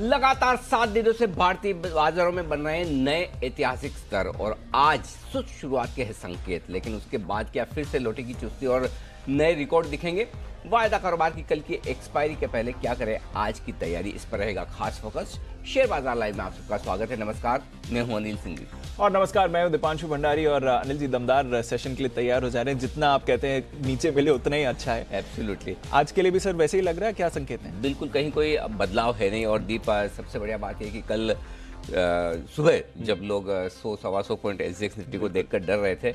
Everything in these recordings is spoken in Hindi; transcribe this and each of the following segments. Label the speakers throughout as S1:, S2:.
S1: लगातार सात दिनों से भारतीय बाजारों में बन रहे नए ऐतिहासिक स्तर और आज सुस्त शुरुआत के हैं संकेत लेकिन उसके बाद क्या फिर से लोटे की चुस्ती और नए रिकॉर्ड दिखेंगे वायदा कारोबार की कल की एक्सपायरी के पहले क्या करें आज की तैयारी इस पर रहेगा खास फोकस शेयर बाजार लाइव में आप सबका स्वागत है नमस्कार मैं हूं अनिल सिंह
S2: और नमस्कार मैं हूं दीपांशु भंडारी और अनिल जी दमदार सेशन के लिए तैयार हो जा रहे हैं जितना आप कहते हैं
S1: नीचे मिले उतना ही अच्छा है एब्सोल्युटली आज के लिए भी सर वैसे ही लग रहा है क्या संकेत है बिल्कुल कहीं कोई बदलाव है नहीं और दीप सबसे बढ़िया बात है कि कल सुबह जब लोग सौ सवा सौ पॉइंट एस एक्स निफ्टी को देखकर डर रहे थे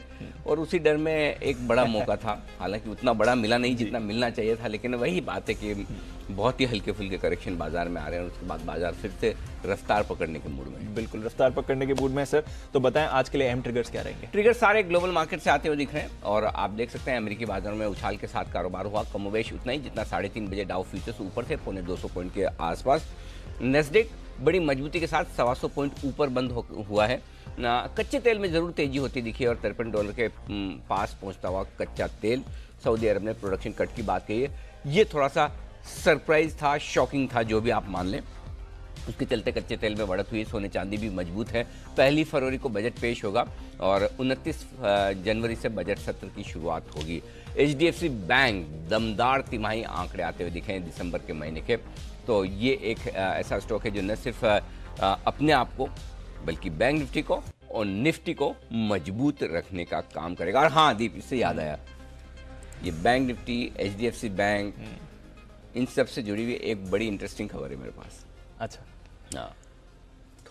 S1: और उसी डर में एक बड़ा मौका था हालांकि उतना बड़ा मिला नहीं जितना मिलना चाहिए था लेकिन वही बात है कि बहुत ही हल्के फुल्के करेक्शन बाजार में आ रहे हैं उसके बाद बाजार फिर से रफ्तार पकड़ने के मूड में बिल्कुल रफ्तार पकड़ने के मूड में सर तो बताएं आज के लिए अहम ट्रिगर्स क्या रहेंगे ट्रिगर सारे ग्लोबल मार्केट से आते हुए दिख रहे हैं और आप देख सकते हैं अमेरिकी बाजार में उछाल के साथ कारोबार हुआ कमोवेश उतना ही जितना साढ़े तीन बजे डाउ फ्यूचर्स ऊपर थे पौने दो पॉइंट के आसपास नेस्डिक बड़ी मजबूती के साथ सवा सौ पॉइंट ऊपर बंद हो, हुआ है कच्चे तेल में ज़रूर तेजी होती दिखी और तिरपन डॉलर के पास पहुंचता हुआ कच्चा तेल सऊदी अरब ने प्रोडक्शन कट की बात कही है ये थोड़ा सा सरप्राइज था शॉकिंग था जो भी आप मान लें उसके चलते कच्चे तेल में बढ़त हुई सोने चांदी भी मजबूत है पहली फरवरी को बजट पेश होगा और 29 जनवरी से बजट सत्र की शुरुआत होगी एच बैंक दमदार तिमाही आंकड़े आते हुए दिखे दिसंबर के महीने के तो ये एक ऐसा स्टॉक है जो न सिर्फ अपने आप को बल्कि बैंक निफ्टी को और निफ्टी को मजबूत रखने का काम करेगा और हाँ दीप इससे याद आया ये bank Nifty H D F C bank हम्म। इन सब से जुड़ी हुई एक बड़ी इंटरेस्टिंग खबर है मेरे पास
S2: अच्छा
S1: हाँ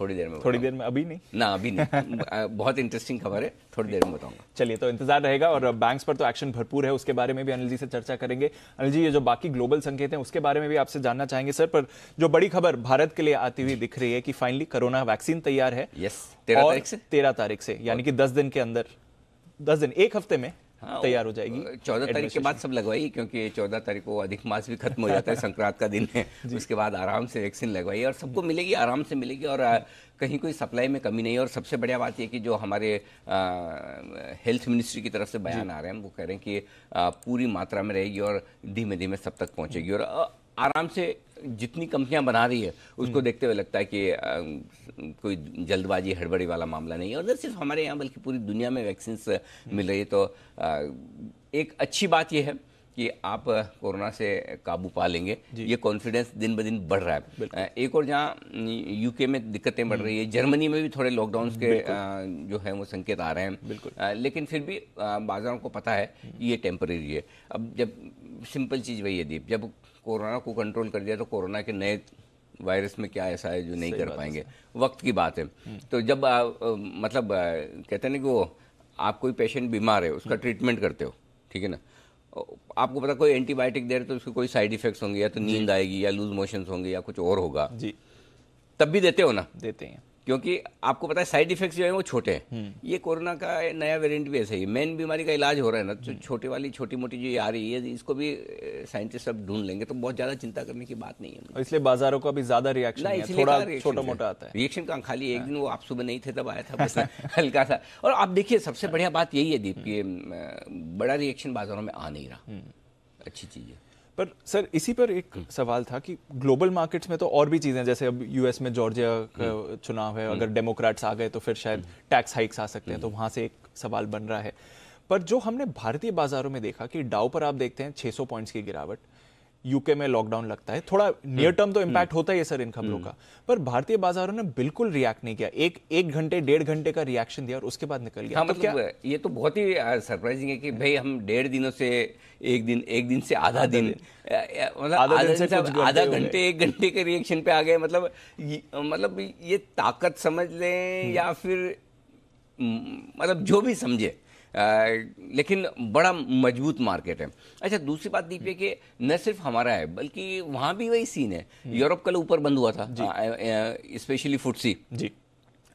S1: थोड़ी देर में थोड़ी देर में अभी नहीं ना अभी नहीं
S2: बहुत इंटरेस्टिंग खबर है थोड़ी देर में बताऊंगा चलिए तो इंतजार रहेगा और बैंक्स पर तो एक्शन भरपूर है उसके बारे में भी अनिल जी से चर्चा करेंगे अनिल जी ये जो बाकी ग्लोबल संकेत हैं उसके बारे में भी आपसे जानना चाहेंगे सर पर जो बड़ी खबर भारत के लिए आती हुई दिख रही है कि फाइनली कोरोना वैक्सीन तैयार है यस तेरह तारीख से तेरह
S1: तारीख से यानी कि
S2: दस दिन के अंदर दस दिन एक हफ्ते में हाँ, तैयार हो जाएगी चौदह तारीख के बाद सब
S1: लगवाइए क्योंकि चौदह तारीख को अधिक मास भी खत्म हो जाता है संक्रांत का दिन है उसके बाद आराम से वैक्सीन लगवाइए और सबको मिलेगी आराम से मिलेगी और कहीं कोई सप्लाई में कमी नहीं है और सबसे बढ़िया बात यह कि जो हमारे हेल्थ मिनिस्ट्री की तरफ से बयान आ रहे हैं वो कह रहे हैं कि पूरी मात्रा में रहेगी और धीमे धीमे सब तक पहुँचेगी और आराम से जितनी कंपनियां बना रही है उसको हम्म। देखते हुए लगता है कि आ, कोई जल्दबाजी हड़बड़ी वाला मामला नहीं है और सिर्फ हमारे यहाँ बल्कि पूरी दुनिया में वैक्सीन हम्म। मिल रही है तो आ, एक अच्छी बात यह है कि आप कोरोना से काबू पा लेंगे ये कॉन्फिडेंस दिन ब दिन बढ़ रहा है एक और जहाँ यूके में दिक्कतें बढ़ रही है हम्म। जर्मनी में भी थोड़े लॉकडाउन के जो है वो संकेत आ रहे हैं बिल्कुल लेकिन फिर भी बाजारों को पता है ये टेम्परेरी है अब जब सिंपल चीज़ वही है दीप जब कोरोना को कंट्रोल कर दिया तो कोरोना के नए वायरस में क्या ऐसा है जो नहीं कर पाएंगे वक्त की बात है हम्म। तो जब आ, मतलब आ, कहते हैं ना कि वो आप कोई पेशेंट बीमार है उसका ट्रीटमेंट हम्म। करते हो ठीक है ना आपको पता कोई एंटीबायोटिक दे रहे तो उसके कोई साइड इफेक्ट्स होंगे या तो नींद आएगी या लूज मोशंस होंगे या कुछ और होगा जी तब भी देते हो ना देते हैं क्योंकि आपको पता है साइड इफेक्ट्स जो है वो छोटे हैं हम्म। ये कोरोना का नया वेरिएंट भी ऐसा ही मेन बीमारी का इलाज हो रहा है ना जो तो हम्म। छोटे वाली छोटी मोटी जो ये आ रही है इसको भी साइंटिस्ट अब ढूंढ लेंगे तो बहुत ज्यादा चिंता करने की बात नहीं है इसलिए बाजारों का भी ज्यादा रिएक्शन थोड़ा छोटा मोटा आता है रिएक्शन का खाली एक हाँ। दिन वो आप सुबह नहीं थे तब आया था बस हल्का था और आप देखिए सबसे हाँ। बढ़िया बात यही है दीप ये हम्म। बड़ा रिएक्शन बाजारों में आ नहीं रहा अच्छी चीज़ है पर सर इसी पर एक हम्म। सवाल था कि ग्लोबल मार्केट्स में तो
S2: और भी चीज़ें जैसे अब यूएस में जॉर्जिया का हम्म। चुनाव है हम्म। अगर डेमोक्रेट्स आ गए तो फिर शायद टैक्स हाइक्स आ सकते हैं तो वहां से एक सवाल बन रहा है पर जो हमने भारतीय बाजारों में देखा कि डाउ पर आप देखते हैं 600 पॉइंट्स की गिरावट यूके में लॉकडाउन लगता है थोड़ा नियर टर्म तो इम्पैक्ट होता ही ये सर इन खबरों हम्म। का पर भारतीय बाजारों ने बिल्कुल रिएक्ट नहीं किया एक एक घंटे डेढ़ घंटे का रिएक्शन दिया और उसके बाद निकल गया हाँ, तो मतलब क्या
S1: ये तो बहुत ही सरप्राइजिंग है कि भाई हम डेढ़ दिनों से एक दिन एक दिन से आधा दिन मतलब आधा घंटे एक घंटे के रिएक्शन पे आ गए मतलब मतलब ये ताकत समझ लें हम्म। या फिर मतलब जो भी समझे लेकिन बड़ा मजबूत मार्केट है अच्छा दूसरी बात दीपे कि न सिर्फ हमारा है बल्कि वहां भी वही सीन है हम्म। यूरोप कल ऊपर बंद हुआ था स्पेशली फुटसी जी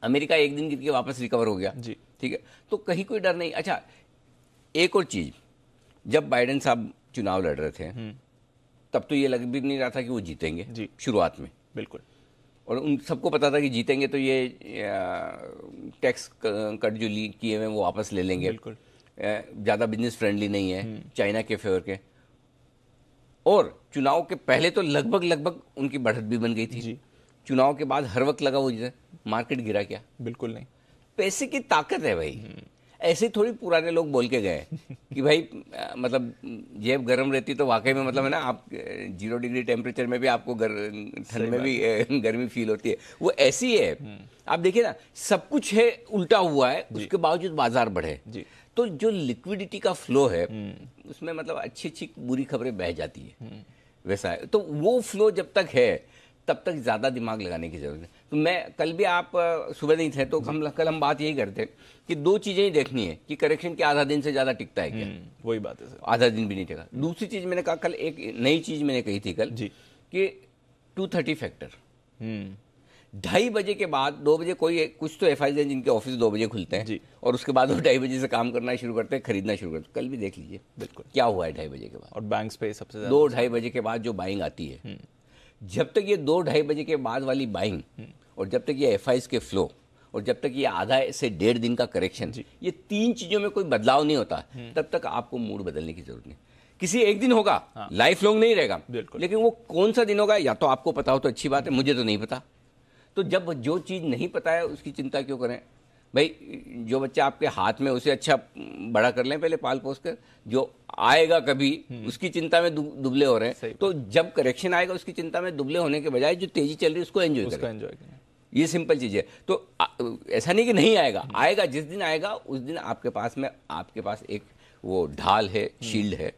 S1: अमेरिका एक दिन के वापस रिकवर हो गया जी ठीक है तो कहीं कोई डर नहीं अच्छा एक और चीज़ जब बाइडेन साहब चुनाव लड़ रहे थे हम्म। तब तो ये लग भी नहीं रहा था कि वो जीतेंगे जी शुरुआत में बिल्कुल और उन सबको पता था कि जीतेंगे तो ये टैक्स कट जो किए हुए वो वापस ले लेंगे बिल्कुल ज़्यादा बिजनेस फ्रेंडली नहीं है हम्म। चाइना के फेवर के और चुनाव के पहले तो लगभग लगभग उनकी बढ़त भी बन गई थी चुनाव के बाद हर वक्त लगा वो जैसे मार्केट गिरा क्या बिल्कुल नहीं पैसे की ताकत है भाई हम्म। ऐसे थोड़ी पुराने लोग बोल के गए कि भाई मतलब जेब गर्म रहती तो वाकई में मतलब है ना आप जीरो डिग्री टेम्परेचर में भी आपको ठंड में भी गर्मी फील होती है वो ऐसी है हम्म। आप देखिए ना सब कुछ है उल्टा हुआ है उसके बावजूद बाजार बढ़े तो जो लिक्विडिटी का फ्लो है हम्म। उसमें मतलब अच्छी अच्छी बुरी खबरें बह जाती है हम्म। वैसा है तो वो फ्लो जब तक है तब तक ज़्यादा दिमाग लगाने की जरूरत है तो मैं कल भी आप सुबह नहीं थे तो हम कल हम बात यही करते कि दो चीजें ही देखनी है कि करेक्शन के आधा दिन से ज्यादा टिकता है क्या हम्म, वही बात है सर आधा दिन भी नहीं टिका दूसरी चीज मैंने कहा कल एक नई चीज मैंने कही थी कल जी कि टू थर्टी फैक्टर ढाई बजे के बाद दो बजे कोई कुछ तो एफ आई है जिनके ऑफिस दो बजे खुलते हैं और उसके बाद वो ढाई बजे से काम करना शुरू करते हैं खरीदना शुरू करते हैं कल भी देख लीजिए बिल्कुल क्या हुआ है ढाई बजे के बाद और बैंक पे सबसे दो ढाई बजे के बाद जो बाइंग आती है हम्म। जब तक ये दो ढाई बजे के बाद वाली बाइंग हम्म। और जब तक ये एफ के फ्लो और जब तक ये आधा से डेढ़ दिन का करेक्शन ये तीन चीज़ों में कोई बदलाव नहीं होता हम्म। तब तक आपको मूड बदलने की जरूरत नहीं किसी एक दिन होगा हाँ। लाइफ लॉन्ग नहीं रहेगा लेकिन वो कौन सा दिन होगा या तो आपको पता हो तो अच्छी बात है मुझे तो नहीं पता तो जब जो चीज़ नहीं पता है उसकी चिंता क्यों करें भाई जो बच्चा आपके हाथ में उसे अच्छा बड़ा कर लें पहले पाल पोस कर जो आएगा कभी हम्म। उसकी चिंता में दुबले हो रहे हैं तो जब करेक्शन आएगा उसकी चिंता में दुबले होने के बजाय जो तेजी चल रही है उसको एंजॉय करें ये सिंपल चीज़ है तो ऐसा नहीं कि नहीं आएगा हम्म। आएगा जिस दिन आएगा उस दिन आपके पास में आपके पास एक वो ढाल है शील्ड हम्म। है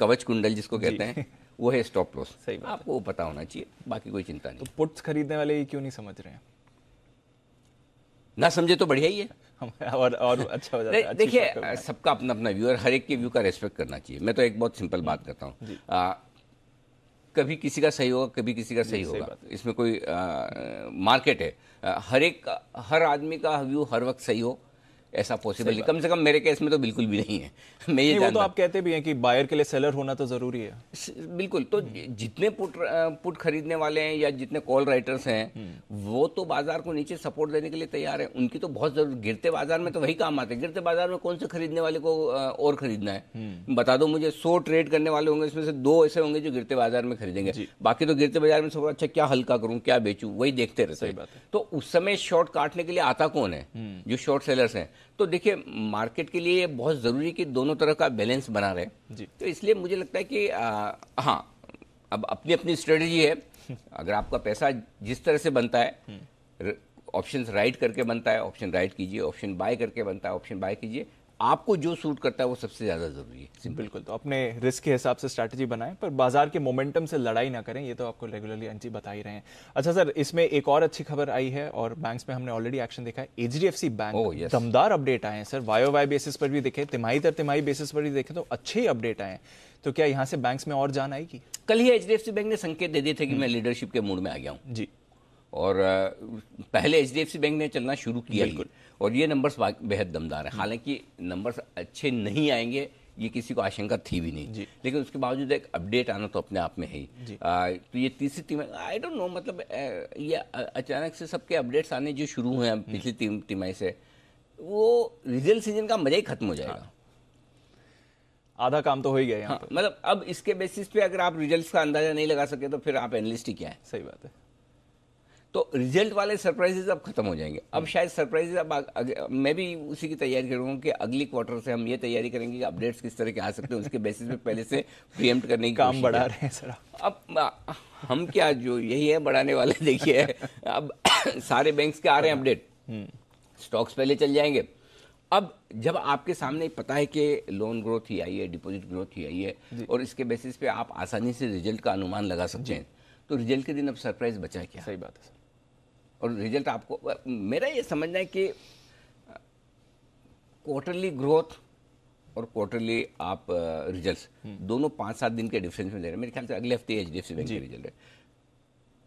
S1: कवच कुंडल जिसको कहते हैं वो है स्टॉप लॉस आपको पता होना चाहिए बाकी कोई चिंता तो नहीं
S2: तो पुट्स खरीदने वाले ये क्यों नहीं समझ रहे हैं
S1: ना समझे तो बढ़िया ही है और और अच्छा हो जाता है देखिए सबका अपना अपना व्यू और हर एक के व्यू का रेस्पेक्ट करना चाहिए मैं तो एक बहुत सिंपल बात करता हूँ कभी किसी का सही होगा कभी किसी का सही होगा इसमें कोई मार्केट है हर एक हर आदमी का व्यू हर वक्त सही हो ऐसा पॉसिबल नहीं कम से कम मेरे केस में तो बिल्कुल भी नहीं है मैं ये वो तो आप कहते भी हैं कि
S2: बायर के लिए सेलर होना तो ज़रूरी है
S1: बिल्कुल तो हम्म। जितने पुट पुट खरीदने वाले हैं या जितने कॉल राइटर्स हैं हम्म। वो तो बाजार को नीचे सपोर्ट देने के लिए तैयार है उनकी तो बहुत जरूर गिरते बाजार में तो वही काम आते हैं गिरते बाजार में कौन से खरीदने वाले को और खरीदना है हम्म। बता दो मुझे सो ट्रेड करने वाले होंगे इसमें से दो ऐसे होंगे जो गिरते बाजार में खरीदेंगे बाकी तो गिरते बाजार में सब अच्छा क्या हल्का करूँ क्या बेचू वही देखते रहते हैं तो उस समय शॉर्ट काटने के लिए आता कौन है जो शॉर्ट सेलर्स हैं तो देखिए मार्केट के लिए बहुत ज़रूरी कि दोनों तरह का बैलेंस बना रहे जी तो इसलिए मुझे लगता है कि आ, हाँ अब अपनी अपनी स्ट्रेटजी है अगर आपका पैसा जिस तरह से बनता है ऑप्शन हम्म। राइट करके बनता है ऑप्शन राइट कीजिए ऑप्शन बाय करके बनता है ऑप्शन बाय कीजिए आपको जो सूट करता है वो सबसे ज़्यादा ज़रूरी है बिल्कुल तो
S2: अपने रिस्क के हिसाब से स्ट्रैटेजी बनाएं पर बाजार के मोमेंटम से लड़ाई ना करें ये तो आपको रेगुलरली अंजी बता ही रहे हैं अच्छा सर इसमें एक और अच्छी खबर आई है और बैंक्स में हमने ऑलरेडी एक्शन देखा है एच बैंक oh, दमदार अपडेट आए हैं सर वायो वाई बेसिस पर भी देखें तिमाही दर तिमाही बेसिस पर भी देखें तो अच्छे ही अपडेट आए हैं तो क्या यहाँ से बैंक्स में और जान आएगी कल ही एच बैंक ने संकेत
S1: दे दिए थे कि हम्म। मैं लीडरशिप के मूड में आ गया हूँ जी और पहले एच बैंक ने चलना शुरू किया बिल्कुल और ये नंबर्स बेहद दमदार है हालांकि नंबर्स अच्छे नहीं आएंगे ये किसी को आशंका थी भी नहीं लेकिन उसके बावजूद एक अपडेट आना तो अपने आप में है ही तो ये तीसरी तिमाही आई डोंट नो मतलब ये अचानक से सबके अपडेट्स आने जो शुरू हुए हैं पिछली हम्म। तिमाही से वो रिजल्ट सीजन का मजा ही खत्म हो जाएगा हाँ। आधा काम तो हो ही गया हाँ, मतलब अब इसके बेसिस पे अगर आप रिजल्ट्स का अंदाजा नहीं लगा सके तो फिर आप एनलिस्ट ही क्या है सही बात है तो रिजल्ट वाले सरप्राइजेज अब खत्म हो जाएंगे अब हम्म। शायद सरप्राइजेज अब मैं भी उसी की तैयारी करूँगा कि अगली क्वार्टर से हम ये तैयारी करेंगे कि अपडेट्स किस तरह के आ सकते हैं उसके बेसिस पे पहले से प्रीएम्प्ट करने की काम बढ़ा रहे हैं सर अब हम क्या जो यही है बढ़ाने वाले देखिए अब सारे बैंक के आ रहे हैं अपडेट स्टॉक्स हम्म। पहले चल जाएंगे अब जब आपके सामने पता है कि लोन ग्रोथ ही आई है डिपॉजिट ग्रोथ ही आई है और इसके बेसिस पे आप आसानी से रिजल्ट का अनुमान लगा सकते हैं तो रिजल्ट के दिन अब सरप्राइज बचा क्या सही बात है और रिजल्ट आपको मेरा ये समझना है कि क्वार्टरली uh, ग्रोथ और क्वार्टरली आप रिजल्ट्स uh, हम्म। दोनों पाँच सात दिन के डिफरेंस में दे रहे हैं मेरे ख्याल से अगले हफ्ते H D F C bank के रिजल्ट है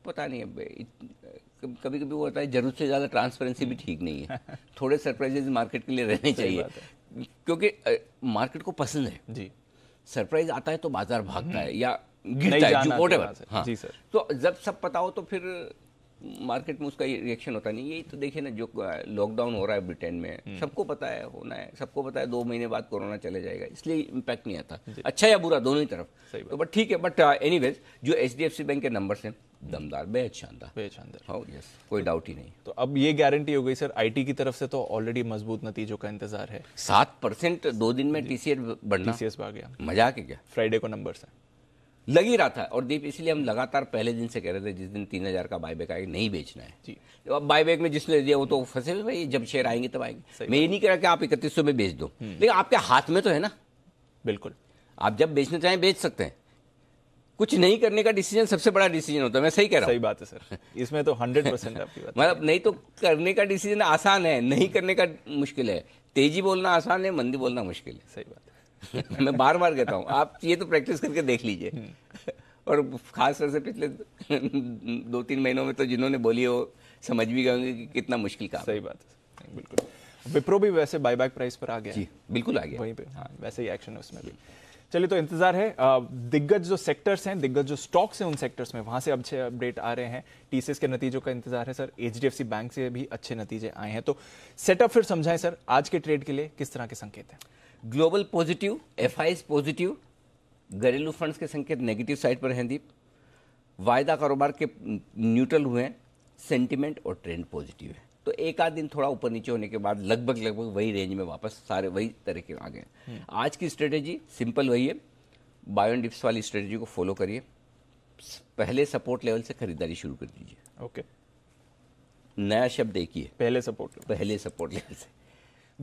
S1: पता नहीं अब कभी कभी वो होता है जरूरत से ज़्यादा ट्रांसपेरेंसी भी हम्म। ठीक नहीं है थोड़े सरप्राइजेज मार्केट के लिए रहने चाहिए क्योंकि मार्केट को पसंद है जी सरप्राइज आता है तो बाजार भागता है हम्म। या गिरता है हाँ जी सर तो जब सब पता हो तो फिर मार्केट में उसका रिएक्शन होता नहीं यही तो देखिए ना जो लॉकडाउन हो रहा है ब्रिटेन में हम्म। सबको पता है होना है सबको पता है दो महीने बाद कोरोना चले जाएगा इसलिए इम्पैक्ट नहीं आता अच्छा या बुरा दोनों ही तरफ तो बट ठीक है बट एनी जो एच बैंक के नंबर हैं दमदार बेहद शानदार बेहद शानदार oh, हाँ, यस कोई डाउट ही नहीं तो अब ये गारंटी हो गई सर आईटी की तरफ से तो ऑलरेडी मजबूत नतीजों का इंतजार है सात परसेंट दो दिन में टीसीएस बढ़ना टीसीएस आ गया मजा के क्या फ्राइडे को नंबर है लग ही रहा था और दीप इसलिए हम लगातार पहले दिन से कह रहे थे जिस दिन तीन हजार का बायबैक आएगा नहीं बेचना है जी अब बायबैक में जिसने दिया वो तो फंसे भाई जब शेयर आएंगे तब आएंगे मैं ये नहीं कह रहा कि आप इकतीस में बेच दो हम्म। लेकिन आपके हाथ में तो है ना बिल्कुल आप जब बेचना चाहें बेच सकते हैं कुछ नहीं करने का डिसीजन सबसे बड़ा डिसीजन होता है मैं सही कह रहा हूँ सही बात है सर इसमें तो हंड्रेड परसेंट आपकी बात मतलब नहीं तो करने का डिसीजन आसान है नहीं करने का मुश्किल है तेजी बोलना आसान है मंदी बोलना मुश्किल है सही बात है मैं बार बार कहता हूँ आप ये तो प्रैक्टिस करके देख लीजिए हम्म। और खास तौर से पिछले दो तीन महीनों में तो जिन्होंने बोली वो समझ भी गए कि कितना मुश्किल काम सही बात
S2: है बिल्कुल विप्रो भी वैसे बाईबैक प्राइस पर आ गया जी बिल्कुल आ गया वहीं पे हाँ, हाँ। वैसे ही एक्शन है उसमें भी चलिए तो इंतजार है दिग्गज जो सेक्टर्स हैं दिग्गज जो स्टॉक्स हैं उन सेक्टर्स में वहां से अच्छे अपडेट आ रहे हैं टीसीएस के नतीजों का इंतजार है सर एच बैंक से भी अच्छे नतीजे आए हैं तो सेटअप फिर
S1: समझाएं सर आज के ट्रेड के लिए किस तरह के संकेत हैं ग्लोबल पॉजिटिव एफ पॉजिटिव घरेलू फंड्स के संकेत नेगेटिव साइड पर हैं दीप वायदा कारोबार के न्यूट्रल हुए हैं सेंटिमेंट और ट्रेंड पॉजिटिव है तो एक आध दिन थोड़ा ऊपर नीचे होने के बाद लगभग लगभग वही रेंज में वापस सारे वही तरह के आ गए हम्म। आज की स्ट्रेटेजी सिंपल वही है बायो डिप्स वाली स्ट्रेटेजी को फॉलो करिए पहले सपोर्ट लेवल से खरीदारी शुरू कर दीजिए ओके नया शब्द देखिए पहले सपोर्ट पहले सपोर्ट लेवल से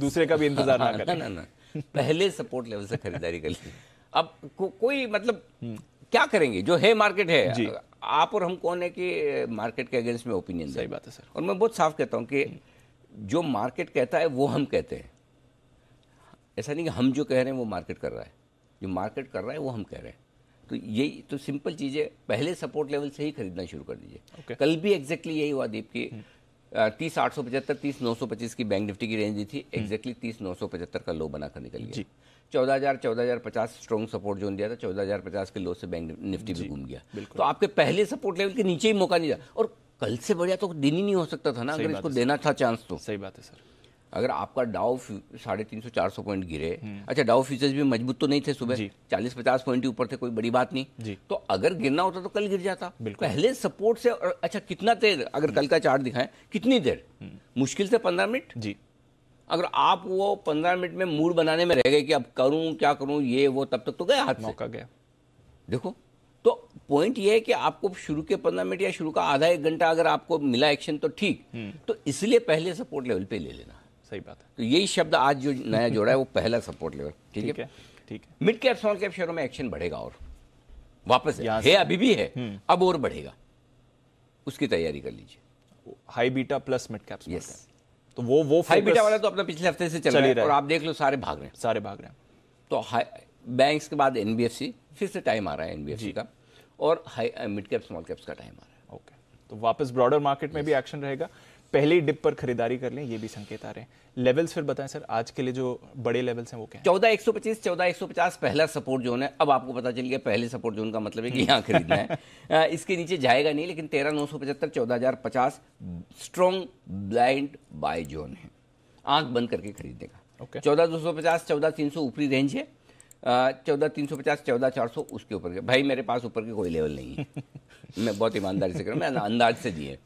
S1: दूसरे का भी इंतजार ना, ना, ना, ना, ना पहले सपोर्ट लेवल से खरीदारी कर ली अब को, कोई मतलब क्या करेंगे जो है मार्केट है आप और हम कौन है कि मार्केट के अगेंस्ट में ओपिनियन सही बात है सर और मैं बहुत साफ कहता हूँ कि जो मार्केट कहता है वो हम कहते हैं ऐसा नहीं कि हम जो कह रहे हैं वो मार्केट कर रहा है जो मार्केट कर रहा है वो हम कह रहे हैं तो यही तो सिंपल चीज है पहले सपोर्ट लेवल से ही खरीदना शुरू कर दीजिए okay. कल भी एग्जैक्टली exactly यही हुआ दीप की तीस आठ सौ पचहत्तर तीस नौ सौ पच्चीस की बैंक निफ्टी की रेंज दी थी एक्जैक्टली हम्म। तीस नौ सौ पचहत्तर का लो बनाकर निकल गया चौदह हजार चौदह हजार पचास स्ट्रॉन्ग सपोर्ट जोन दिया था चौदह हजार पचास के लो से बैंक निफ्टी भी घूम गया तो आपके पहले सपोर्ट लेवल के नीचे ही मौका नहीं था और कल से बढ़िया तो दिन ही नहीं हो सकता था ना अगर इसको देना था चांस तो सही बात है सर अगर आपका डाउ साढ़े तीन सौ चार सौ पॉइंट गिरे हम्म। अच्छा डाउ फ्यूचर्स भी मजबूत तो नहीं थे सुबह चालीस पचास पॉइंट के ऊपर थे कोई बड़ी बात नहीं तो अगर गिरना होता तो कल गिर जाता पहले सपोर्ट से अच्छा कितना देर अगर कल का चार्ट दिखाएं कितनी देर हम्म। मुश्किल से पंद्रह मिनट जी अगर आप वो पंद्रह मिनट में मूड बनाने में रह गए कि अब करूं क्या करूं ये वो तब तक तो गया हाथ मौका गया देखो तो पॉइंट ये है कि आपको शुरू के पंद्रह मिनट या शुरू का आधा एक घंटा अगर आपको मिला एक्शन तो ठीक हम्म। तो इसलिए पहले सपोर्ट लेवल पे ले लेना सही बात है तो यही शब्द आज जो नया जोड़ा है वो पहला सपोर्ट लेवल ठीक है ठीक है मिड कैप स्मॉल कैप शेयरों में एक्शन बढ़ेगा और वापस है, अभी भी है हम्म। अब और बढ़ेगा उसकी तैयारी कर लीजिए high beta plus mid cap yes तो वो वो हाई बीटा वाला तो अपना पिछले हफ्ते से चल रहा है और आप देख लो सारे भाग रहे हैं सारे भाग रहे हैं तो बैंक्स के बाद एनबीएफसी फिर से टाइम आ रहा है एनबीएफसी का और high mid cap small caps का टाइम आ रहा है ओके
S2: तो वापस ब्रॉडर मार्केट में भी एक्शन रहेगा पहले ही डिप पर खरीदारी कर लें ये भी संकेत आ रहे हैं लेवल्स फिर बताएं सर आज के लिए जो बड़े लेवल्स हैं वो
S1: क्या चौदह एक सौ पच्चीस चौदह एक सौ पचास पहला सपोर्ट जोन है अब आपको पता चल गया पहले सपोर्ट जोन का मतलब है कि यहाँ खरीदना है इसके नीचे जाएगा नहीं लेकिन तेरह नौ सौ पचहत्तर चौदह हजार पचास स्ट्रॉन्ग ब्लाइंड बाय जोन है आंख बंद करके खरीदेगा चौदह दो सौ पचास चौदह तीन सौ ऊपरी रेंज है चौदह तीन सौ पचास चौदह चार सौ उसके ऊपर के भाई मेरे पास ऊपर के कोई लेवल नहीं है मैं बहुत ईमानदारी से कर रहा हूँ मैं अंदाज से दिए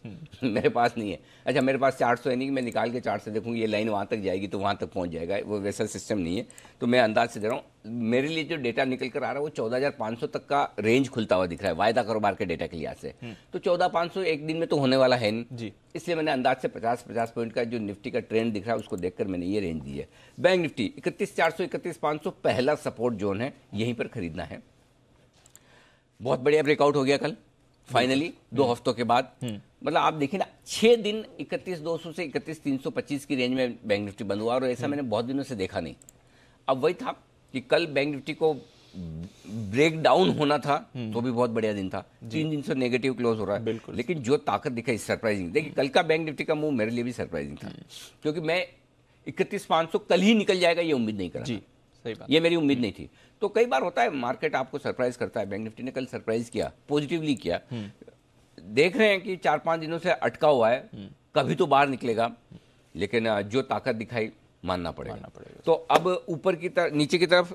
S1: मेरे पास नहीं है अच्छा मेरे पास चार सौ है नहीं कि मैं निकाल के चार सौ देखूँ ये लाइन वहाँ तक जाएगी तो वहाँ तक पहुँच जाएगा वो वैसा सिस्टम नहीं है तो मैं अंदाज से दे रहा हूँ मेरे लिए जो डेटा निकल कर आ रहा है वो 14,500 तक का रेंज खुलता हुआ दिख रहा है वायदा कारोबार के डेटा के लिहाज से हम्म। तो 14,500 एक दिन में तो होने वाला है नहीं जी इसलिए मैंने अंदाज से 50 50 पॉइंट का जो निफ्टी का ट्रेंड दिख रहा है उसको देखकर मैंने ये रेंज दी है बैंक निफ्टी इकतीस चार सौ इकतीस पाँच सौ पहला सपोर्ट जोन है यहीं पर खरीदना है बहुत बढ़िया ब्रेकआउट हो गया कल फाइनली हम्म। दो हफ्तों के बाद हम्म। मतलब आप देखिए ना छह दिन इकतीस दो सौ से इकतीस तीन सौ पच्चीस की रेंज में बैंक निफ्टी बंद हुआ और ऐसा मैंने बहुत दिनों से देखा नहीं अब वही था कि कल बैंक निफ्टी को ब्रेक डाउन होना था हम्म। तो भी बहुत बढ़िया दिन था तीन दिन से नेगेटिव क्लोज हो रहा है लेकिन जो ताकत दिखाई सरप्राइजिंग देखिए कल का बैंक निफ्टी का मूव मेरे लिए भी सरप्राइजिंग था हम्म। क्योंकि मैं इकतीस पांच सौ कल ही निकल जाएगा ये उम्मीद नहीं कर जी सही बात ये मेरी उम्मीद नहीं थी तो कई बार होता है मार्केट आपको सरप्राइज करता है बैंक निफ्टी ने कल सरप्राइज किया पॉजिटिवली किया हम्म। देख रहे हैं कि चार पांच दिनों से अटका हुआ है कभी तो बाहर निकलेगा लेकिन जो ताकत दिखाई मानना पड़ेगा मानना पड़ेगा तो अब ऊपर की तरफ नीचे की तरफ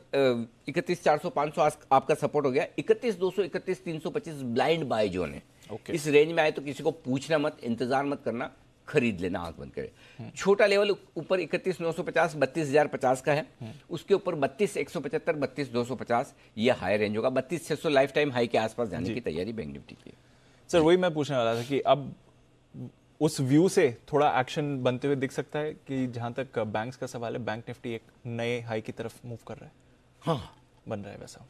S1: इकतीस चार सौ पांच सौ आपका सपोर्ट हो गया इकतीस दो सौ इकतीस तीन सौ पच्चीस ब्लाइंड बाय जोन है okay. इस रेंज में आए तो किसी को पूछना मत इंतजार मत करना खरीद लेना आंख बंद करे हम्म। छोटा लेवल ऊपर इकतीस नौ सौ पचास बत्तीस हजार पचास का है हम्म। उसके ऊपर बत्तीस एक सौ पचहत्तर बत्तीस दो सौ पचास ये हाई रेंज होगा बत्तीस छह सौ लाइफ टाइम हाई के आसपास जाने की तैयारी बैंक निफ्टी की
S2: सर वही मैं पूछने वाला था कि अब उस व्यू से थोड़ा एक्शन बनते हुए दिख सकता है कि जहां तक बैंक्स uh, का सवाल है बैंक निफ्टी एक नए हाई की तरफ मूव कर रहा है हाँ बन रहा है वैसा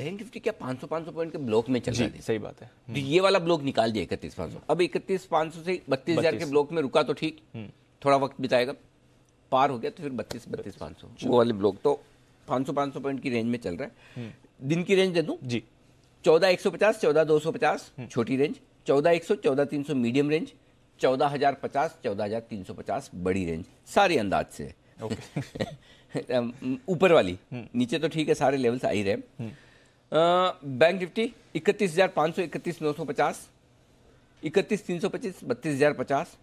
S1: बैंक निफ्टी क्या 500 500 पॉइंट के ब्लॉक में चल रहा है सही बात है तो ये वाला ब्लॉक निकाल दिया इकतीस पाँच अब इकतीस पाँच से बत्तीस हजार के ब्लॉक में रुका तो ठीक हम्म। थोड़ा वक्त बिताएगा पार हो गया तो फिर बत्तीस बत्तीस पाँच वो वाले ब्लॉक तो पांच सौ पॉइंट की रेंज में चल रहा है हम्म। दिन की रेंज दे दूं जी चौदह एक सौ पचास चौदह दो सौ पचास हम्म। छोटी रेंज चौदह एक सौ चौदह तीन सौ मीडियम रेंज चौदह हजार पचास चौदह हजार तीन सौ पचास बड़ी रेंज सारे अंदाज से ऊपर वाली हम्म। नीचे तो ठीक है सारे लेवल्स आ ही रहे बैंक निफ्टी हम्म। इकतीस हजार पाँच सौ इकतीस नौ सौ पचास इकतीस तीन सौ पच्चीस बत्तीस हजार पचास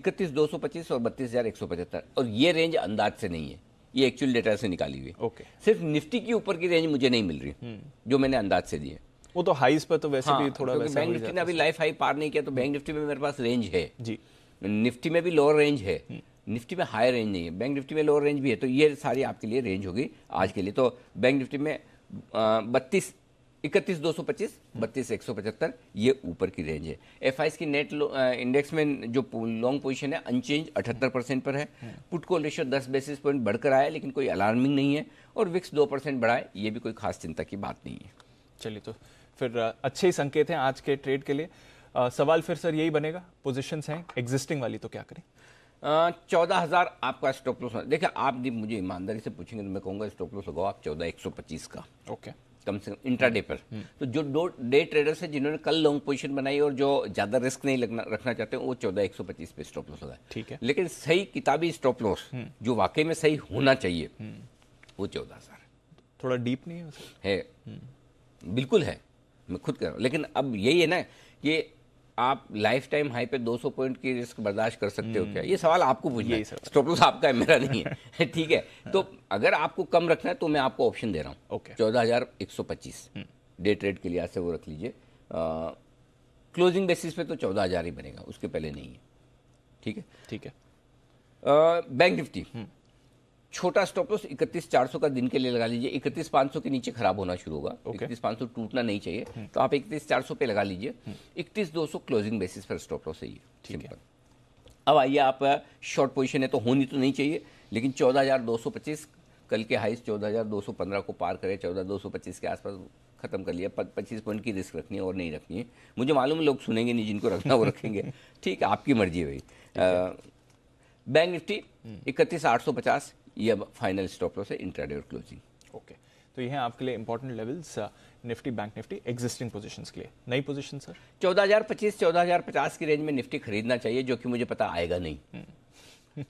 S1: इकतीस दो सौ पच्चीस और बत्तीस हजार एक सौ पचहत्तर और ये रेंज अंदाज से नहीं है ये एक्चुअल डेटा से निकाली हुई ओके okay. सिर्फ निफ्टी के ऊपर की रेंज मुझे नहीं मिल रही हम्म। जो मैंने अंदाज से दी है वो तो हाईज पर तो वैसे हाँ, भी थोड़ा वैसा बैंक निफ्टी ने अभी लाइफ हाई पार नहीं किया तो बैंक हम्म। निफ्टी में मेरे पास रेंज है जी निफ्टी में भी लोअर रेंज है हम्म। निफ्टी में हाई रेंज नहीं है बैंक निफ्टी में लोअर रेंज भी है तो ये सारी आपके लिए रेंज होगी आज के लिए तो बैंक निफ्टी में बत्तीस इकतीस दो सौ पच्चीस हम्म। बत्तीस एक सौ पचहत्तर ये ऊपर की रेंज है एफ की नेट इंडेक्स में जो लॉन्ग पोजीशन है अनचेंज अठहत्तर परसेंट पर है पुट को रेशियो दस बेसिस पॉइंट बढ़कर आया लेकिन कोई अलार्मिंग नहीं है और विक्स दो परसेंट बढ़ाए ये भी कोई खास चिंता की बात नहीं है चलिए तो फिर अच्छे संकेत हैं आज के ट्रेड के लिए
S2: आ, सवाल फिर सर यही बनेगा पोजिशन हैं एग्जिस्टिंग वाली तो क्या करें
S1: चौदह हज़ार आपका स्टॉप लॉस देखिए आप भी मुझे ईमानदारी से पूछेंगे तो मैं कहूँगा स्टॉप लॉस लगाओ आप चौदह एक सौ पच्चीस का ओके okay. कम से कम इंट्राडे पर हम्म। तो जो दो डे ट्रेडर्स हैं जिन्होंने कल लॉन्ग पोजीशन बनाई और जो ज़्यादा रिस्क नहीं लगना रखना चाहते हैं वो चौदह एक सौ पच्चीस पे स्टॉप लॉस लगाए ठीक है लेकिन सही किताबी स्टॉप हम्म। लॉस जो वाकई में सही होना हम्म। चाहिए वो चौदह हज़ार थोड़ा डीप नहीं है बिल्कुल है मैं खुद कर रहा हूँ लेकिन अब यही है ना कि आप लाइफ टाइम हाई पे 200 पॉइंट की रिस्क बर्दाश्त कर सकते हो हम्म। क्या ये सवाल आपको पूछना है स्टॉप लॉस आपका है मेरा नहीं है ठीक है तो अगर आपको कम रखना है तो मैं आपको ऑप्शन दे रहा हूँ चौदह हजार एक सौ पच्चीस डे हम्म। ट्रेड के लिहाज से वो रख लीजिए क्लोजिंग बेसिस पे तो चौदह हजार ही बनेगा उसके पहले नहीं है ठीक है ठीक है बैंक निफ्टी छोटा स्टॉप लॉस इकतीस चार सौ का दिन के लिए लगा लीजिए इकतीस पाँच सौ के नीचे खराब होना शुरू होगा इकतीस पाँच सौ टूटना नहीं चाहिए हम्म। तो आप इकतीस चार सौ पे लगा लीजिए हम्म। इकतीस दो सौ क्लोजिंग बेसिस पर स्टॉप लॉस है ठीक है अब आइए आप शॉर्ट पोजिशन है तो होनी तो नहीं चाहिए लेकिन चौदह हज़ार दो सौ पच्चीस कल के हाइस पंद्रह को पार करे पच्चीस के आसपास खत्म कर लिया पच्चीस पॉइंट की रिस्क रखनी है और नहीं रखनी है मुझे मालूम है लोग सुनेंगे नहीं जिनको रखना वो रखेंगे ठीक है आपकी मर्जी है भाई बैंक निफ्टी हम्म। इकतीस आठ सौ पचास ये अब फाइनल स्टॉप लॉस है इंट्राडे और क्लोजिंग
S2: ओके तो ये है आपके लिए important levels Nifty bank Nifty existing positions के लिए नई पोजीशन सर चौदह हजार पच्चीस
S1: चौदह हजार पचास की रेंज में निफ्टी खरीदना चाहिए जो कि मुझे पता आएगा नहीं हम्म.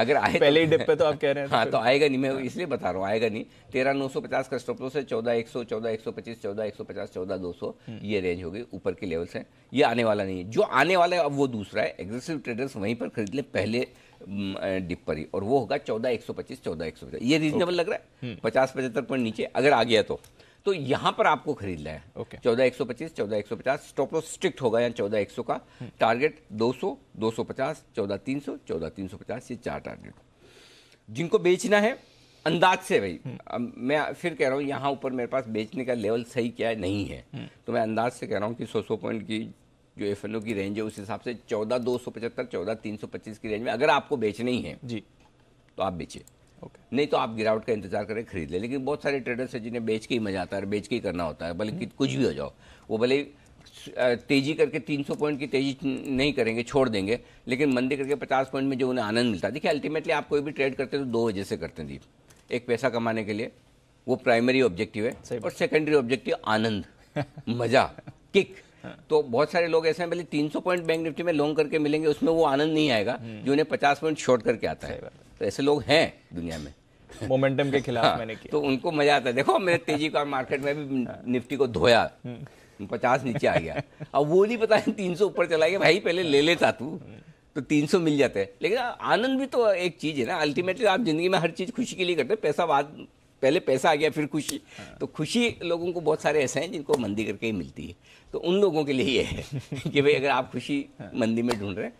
S1: अगर आए तो- पहले ही डिप पे तो आप कह रहे हैं तो हाँ तो आएगा नहीं मैं हाँ। इसलिए बता रहा हूँ आएगा नहीं तेरह नौ सौ पचास का स्टॉप लॉस है चौदह एक सौ चौदह एक सौ पच्चीस चौदह एक सौ पचास चौदह दो सौ हम्म. ये रेंज होगी ऊपर के लेवल्स हैं ये आने वाला नहीं है जो आने वाला है अब वो दूसरा है एग्रेसिव ट्रेडर्स वहीं पर खरीद ले पहले डिपरी और वो होगा चौदह एक सौ पच्चीस चौदह एक सौ पचास ये रीजनेबल लग रहा है हम्म। पचास पचहत्तर पॉइंट नीचे अगर आ गया तो तो यहां पर आपको खरीदना है चौदह एक सौ पच्चीस चौदह एक सौ पचास स्टॉप लॉस स्ट्रिक्ट होगा यहाँ चौदह एक सौ का टारगेट हम्म। दो सौ दो सौ पचास चौदह तीन सौ चौदह तीन सौ पचास ये चार टारगेट जिनको बेचना है अंदाज से भाई हम्म। अब मैं फिर कह रहा हूँ यहाँ ऊपर मेरे पास बेचने का लेवल सही क्या है नहीं है तो मैं अंदाज से कह रहा हूँ कि सौ सौ पॉइंट की जो एफ की रेंज है उस हिसाब से चौदह दो सौ पचहत्तर चौदह तीन सौ पच्चीस की रेंज में अगर आपको बेचनी है जी तो आप बेचिए ओके नहीं तो आप गिरावट का इंतजार करें खरीद लें लेकिन बहुत सारे ट्रेडर्स हैं जिन्हें बेच के ही मजा आता है बेच के ही करना होता है बल्कि हम्म। कुछ भी हो जाओ वो भले तेजी करके 300 पॉइंट की तेजी नहीं करेंगे छोड़ देंगे लेकिन मंदी करके 50 पॉइंट में जो उन्हें आनंद मिलता है देखिए अल्टीमेटली आप कोई भी ट्रेड करते हैं तो दो वजह से करते हैं दीप एक पैसा कमाने के लिए वो प्राइमरी ऑब्जेक्टिव है और सेकेंडरी ऑब्जेक्टिव आनंद मजा किक तो बहुत सारे लोग ऐसे हैं पहले 300 पॉइंट बैंक निफ्टी में लॉन्ग करके मिलेंगे उसमें वो आनंद नहीं आएगा हम्म। जो उन्हें 50 पॉइंट शॉर्ट करके आता है तो ऐसे लोग हैं दुनिया में मोमेंटम के खिलाफ हाँ, मैंने किया तो उनको मजा आता है देखो मैंने तेजी का मार्केट में भी निफ्टी हाँ। को धोया हम्म। पचास नीचे आ गया अब वो नहीं पता है तीन ऊपर चला गया भाई पहले ले लेता तू हम्म। तो तीन मिल जाते हैं लेकिन आनंद भी तो एक चीज़ है ना अल्टीमेटली आप जिंदगी में हर चीज़ खुशी के लिए करते हैं पैसा बाद पहले पैसा आ गया फिर खुशी हाँ। तो खुशी लोगों को बहुत सारे ऐसे हैं जिनको मंदी करके ही मिलती है तो उन लोगों के लिए ये है कि भाई अगर आप खुशी हाँ। मंदी में ढूंढ रहे हैं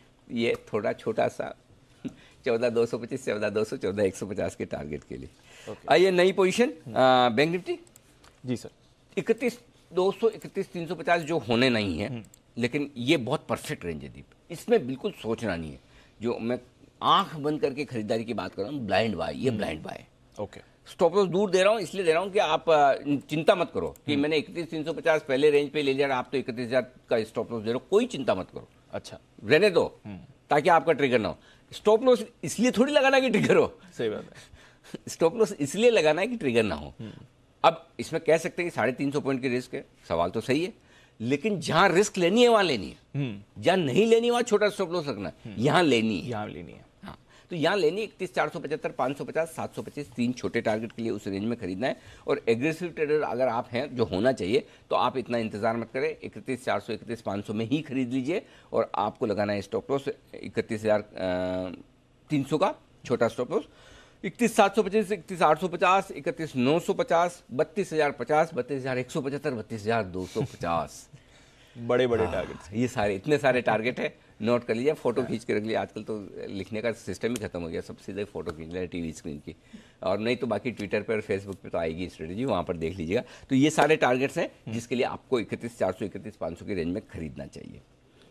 S1: ये थोड़ा छोटा सा चौदह दो सौ पच्चीस चौदह दो सौ चौदह एक सौ पचास के टारगेट के लिए आइए नई पोजिशन बैंक निफ्टी जी सर इकतीस दो सौ इकतीस तीन सौ पचास जो होने नहीं है हम्म। लेकिन ये बहुत परफेक्ट रेंज है दीप इसमें बिल्कुल सोचना नहीं है जो मैं आंख बंद करके खरीदारी की बात कर रहा हूँ ब्लाइंड बाय ये blind buy okay stop loss दूर दे रहा हूँ इसलिए दे रहा हूँ कि आप चिंता मत करो कि हम्म। मैंने इकतीस तीन सौ पचास पहले रेंज पे ले लिया आप तो इकतीस हजार का स्टॉप लॉस दे रहे हो कोई चिंता मत करो अच्छा रहने दो हम्म। ताकि आपका ट्रिगर ना हो स्टॉप लॉस इसलिए थोड़ी लगाना कि ट्रिगर हो सही बात है स्टॉप लॉस इसलिए लगाना है कि ट्रिगर ना हो हम्म। अब इसमें कह सकते हैं कि साढ़े तीन सौ पॉइंट की रिस्क है सवाल तो सही है लेकिन जहां रिस्क लेनी है वहां लेनी है जहां नहीं लेनी वहां छोटा स्टॉप लॉस रखना है यहां लेनी है यहां लेनी है तो यहाँ लेनी इकतीस चार सौ पचहत्तर पाँच सौ पचास सात सौ पच्चीस तीन छोटे टारगेट के लिए उस रेंज में खरीदना है और एग्रेसिव ट्रेडर अगर आप हैं जो होना चाहिए तो आप इतना इंतजार मत करें इकतीस चार सौ इकतीस पाँच सौ में ही खरीद लीजिए और आपको लगाना है स्टॉप लॉस इकतीस हज़ार तीन सौ का छोटा स्टॉप लॉस इकतीस सात सौ पच्चीस इकतीस आठ सौ पचास इकतीस नौ सौ पचास बत्तीस हज़ार पचास बत्तीस हज़ार एक सौ पचहत्तर बत्तीस हज़ार दो सौ पचास बड़े बड़े टारगेट ये सारे इतने सारे टारगेट है नोट कर लीजिए फोटो हाँ। खींच के रख लिया आजकल तो लिखने का सिस्टम ही खत्म हो गया सब सीधे फोटो खींच लेना टीवी स्क्रीन की और नहीं तो बाकी ट्विटर पर फेसबुक पर तो आएगी स्ट्रेटेजी वहाँ पर देख लीजिएगा तो ये सारे टारगेट्स हैं हम्म। जिसके लिए आपको इकतीस चार सौ इकतीस पाँच सौ की रेंज में खरीदना चाहिए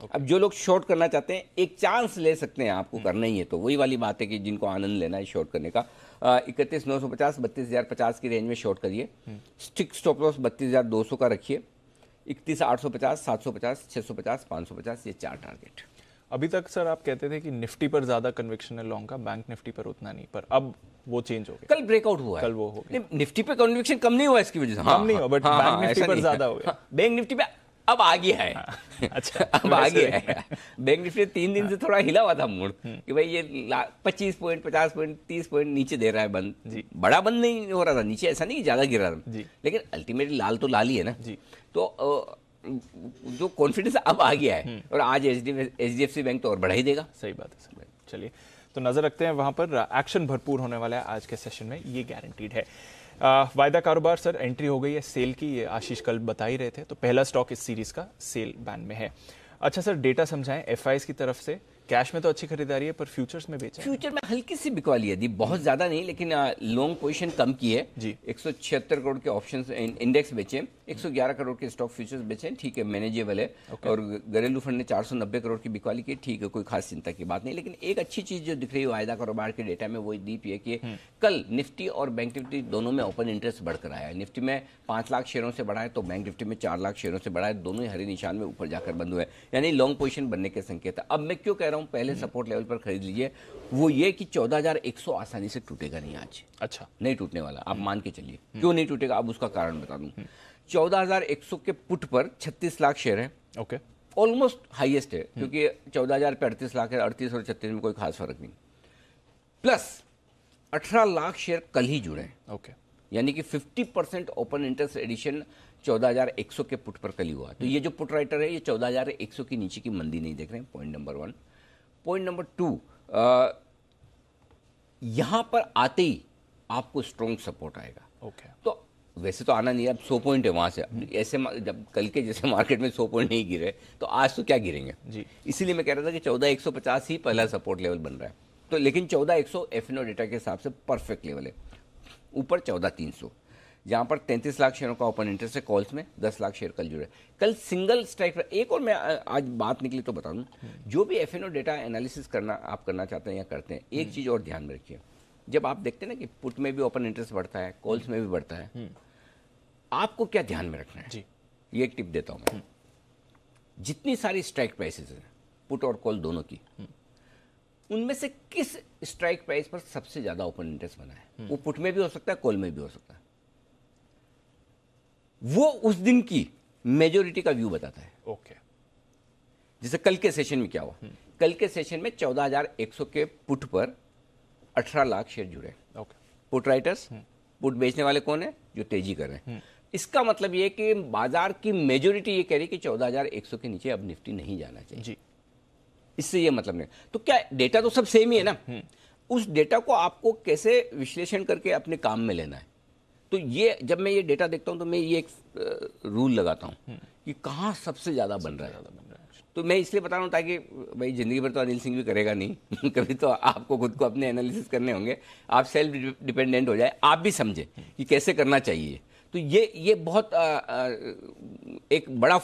S1: Okay. अब जो लोग शॉर्ट करना चाहते हैं एक चांस ले सकते हैं आपको हम्म। करना ही है तो वही वाली बात है कि जिनको आनंद लेना है शॉर्ट करने का इकतीस नौ सौ पचास बत्तीस हज़ार पचास की रेंज में शॉर्ट करिए हम्म। स्टिक स्टॉप लॉस बत्तीस हज़ार दो सौ का रखिए इकतीस आठ सौ पचास सात सौ पचास छः सौ पचास पाँच सौ पचास ये चार टारगेट अभी तक सर आप कहते थे कि निफ्टी पर ज्यादा कन्विक्शन है लॉन्ग का बैंक
S2: निफ्टी पर उतना नहीं पर अब वो चेंज हो गया कल ब्रेकआउट हुआ कल वो हो गया निफ्टी पे कन्विक्शन कम नहीं हुआ इसकी
S1: वजह से कम नहीं हुआ बट बैंक हाँ, हाँ, निफ्टी पर ज्यादा हो गया बैंक हाँ, निफ्टी पे अब आ गया है अच्छा अब आ गया है बैंक निफ्टी तीन दिन से थोड़ा हिला हुआ था मूड हम्म। कि भाई ये पच्चीस पॉइंट पचास पॉइंट तीस पॉइंट नीचे दे रहा है बंद बड़ा बंद नहीं हो रहा था नीचे ऐसा नहीं ज्यादा गिर रहा था लेकिन अल्टीमेटली लाल तो लाल ही है ना तो जो कॉन्फिडेंस अब आ गया है हम्म। और आज H D F C bank तो और बढ़ा ही देगा सही बात है सर चलिए तो नज़र रखते हैं वहां
S2: पर एक्शन भरपूर होने वाला है आज के सेशन में ये गारंटीड है वायदा कारोबार सर एंट्री हो गई है सेल की ये आशीष कल बता ही रहे थे तो पहला स्टॉक इस सीरीज़ का सेल बैन में है
S1: अच्छा सर डेटा समझाएं एफ की तरफ से कैश में तो अच्छी खरीदारी है पर फ्यूचर्स में बेचा फ्यूचर में हल्की सी बिकवाली है दी बहुत ज्यादा नहीं लेकिन लॉन्ग पोजीशन कम की है जी एक करोड़ के ऑप्शन इंडेक्स बेचे 111 करोड़ के स्टॉक फ्यूचर्स बेचे हैं ठीक है मैनेजेबल है okay. और घरेलू फंड ने 490 करोड़ की बिकवाली की ठीक है कोई खास चिंता की बात नहीं लेकिन एक अच्छी चीज जो दिख रही है वायदा कारोबार के डेटा में वो दीप ये कि हम्म। कल निफ्टी और बैंक निफ्टी दोनों में ओपन इंटरेस्ट बढ़कर आया है निफ्टी में पांच लाख शेयरों से बढ़ाए तो बैंक निफ्टी में चार लाख शेयरों से बढ़ा है दोनों ही हरे निशान में ऊपर जाकर बंद हुए यानी लॉन्ग पोजिशन बनने के संकेत है अब मैं क्यों कह रहा हूँ पहले सपोर्ट हम्म। लेवल पर खरीद लीजिए वो ये कि सौ आसानी से टूटेगा नहीं आज अच्छा नहीं टूटने वाला आप हम्म। मान के चलिए क्यों नहीं टूटेगा आप उसका कारण बता दूं 14,100 के पुट पर 36 लाख शेयर हैं ओके ऑलमोस्ट हाईएस्ट है क्योंकि 14,000 पे 38 लाख है अड़तीस और छत्तीस में कोई खास फर्क नहीं प्लस 18 लाख शेयर कल ही जुड़े हैं ओके यानी कि 50 परसेंट ओपन इंटरेस्ट एडिशन 14,100 के पुट पर कल ही हुआ तो ये जो पुट राइटर है ये 14,100 की नीचे की मंदी नहीं देख रहे हैं point number one point number two यहाँ पर आते ही आपको स्ट्रॉन्ग सपोर्ट आएगा ओके okay. तो वैसे तो आना नहीं अब सौ पॉइंट है वहाँ से हम्म। ऐसे जब कल के जैसे मार्केट में सौ पॉइंट नहीं गिरे तो आज तो क्या गिरेंगे जी इसीलिए मैं कह रहा था कि चौदह एक सौ पचास ही पहला सपोर्ट लेवल बन रहा है तो लेकिन चौदह एक सौ एफ डेटा के हिसाब से परफेक्ट लेवल है ऊपर चौदह तीन सौ जहाँ पर तैंतीस लाख शेयरों का ओपन इंटरेस्ट है कॉल्स में दस लाख शेयर कल जुड़े कल सिंगल स्ट्राइक पर एक और मैं आज बात निकली तो बता दूँ हम्म। जो भी एफ डेटा एनालिसिस करना आप करना चाहते हैं या करते हैं एक हम्म। चीज़ और ध्यान में रखिए जब आप देखते हैं ना कि पुट में भी ओपन इंटरेस्ट बढ़ता है कॉल्स में भी बढ़ता है आपको क्या ध्यान में रखना है जी ये एक टिप देता हूं मैं हम्म। जितनी सारी स्ट्राइक प्राइसेस हैं पुट और कॉल दोनों की हम्म। उनमें से किस स्ट्राइक प्राइस पर सबसे ज़्यादा ओपन इंटरेस्ट बना है हम्म। वो पुट में भी हो सकता है कॉल में भी हो सकता है वो उस दिन की मेजोरिटी का व्यू बताता है ओके जैसे कल के सेशन में क्या हुआ कल के सेशन में 14,100 के पुट पर 18 लाख शेयर जुड़े ओके पुट राइटर्स पुट बेचने वाले कौन है जो तेजी कर रहे हैं इसका मतलब ये कि बाजार की मेजोरिटी ये कह रही है कि सौ के नीचे अब निफ्टी नहीं जाना चाहिए जी इससे ये मतलब नहीं तो क्या डेटा तो सब सेम ही है ना हम्म। उस डेटा को आपको कैसे विश्लेषण करके अपने काम में लेना है तो ये जब मैं ये डेटा देखता हूं तो मैं ये एक रूल लगाता हूं हम्म। कि कहाँ सबसे ज़्यादा बन रहा है तो मैं इसलिए बता रहा हूँ ताकि भाई ज़िंदगी भर तो अनिल सिंह भी करेगा नहीं कभी तो आपको खुद को अपने एनालिसिस करने होंगे आप सेल्फ डिपेंडेंट हो जाए आप भी समझे हम्म। कि कैसे करना चाहिए तो ये ये बहुत आ, आ, एक बड़ा आ,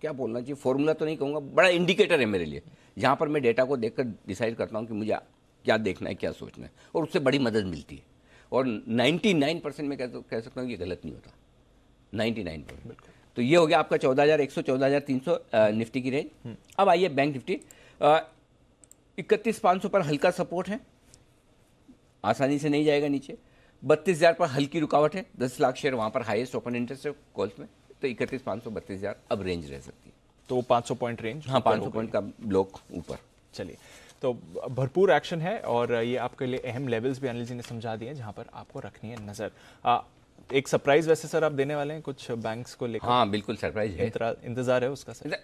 S1: क्या बोलना चाहिए फॉर्मूला तो नहीं कहूँगा बड़ा इंडिकेटर है मेरे लिए जहाँ पर मैं डेटा को देखकर डिसाइड करता हूँ कि मुझे क्या देखना है क्या सोचना है और उससे बड़ी मदद मिलती है और 99 परसेंट मैं कह, कह सकता हूँ कि गलत नहीं होता 99 परसेंट तो ये हो गया आपका चौदह हज़ार एक सौ चौदह हज़ार तीन सौ निफ्टी की रेंज हम्म। अब आइए बैंक निफ्टी इकतीस पाँच सौ पर हल्का सपोर्ट है आसानी से नहीं जाएगा नीचे बत्तीस हज़ार पर हल्की रुकावट है दस लाख शेयर वहाँ पर हाईएस्ट ओपन इंटरेस्ट है कॉल्स में तो इकतीस पाँच सौ बत्तीस हज़ार अब रेंज रह सकती है तो पाँच सौ पॉइंट रेंज हाँ पाँच सौ पॉइंट का ब्लॉक ऊपर चलिए तो भरपूर एक्शन है और
S2: ये आपके लिए अहम लेवल्स भी अनिल जी ने समझा दिए जहाँ पर आपको रखनी है नज़र आ, एक सरप्राइज वैसे सर आप देने वाले हैं कुछ बैंक्स को लेकर हाँ बिल्कुल सरप्राइज है इंतजार है उसका सर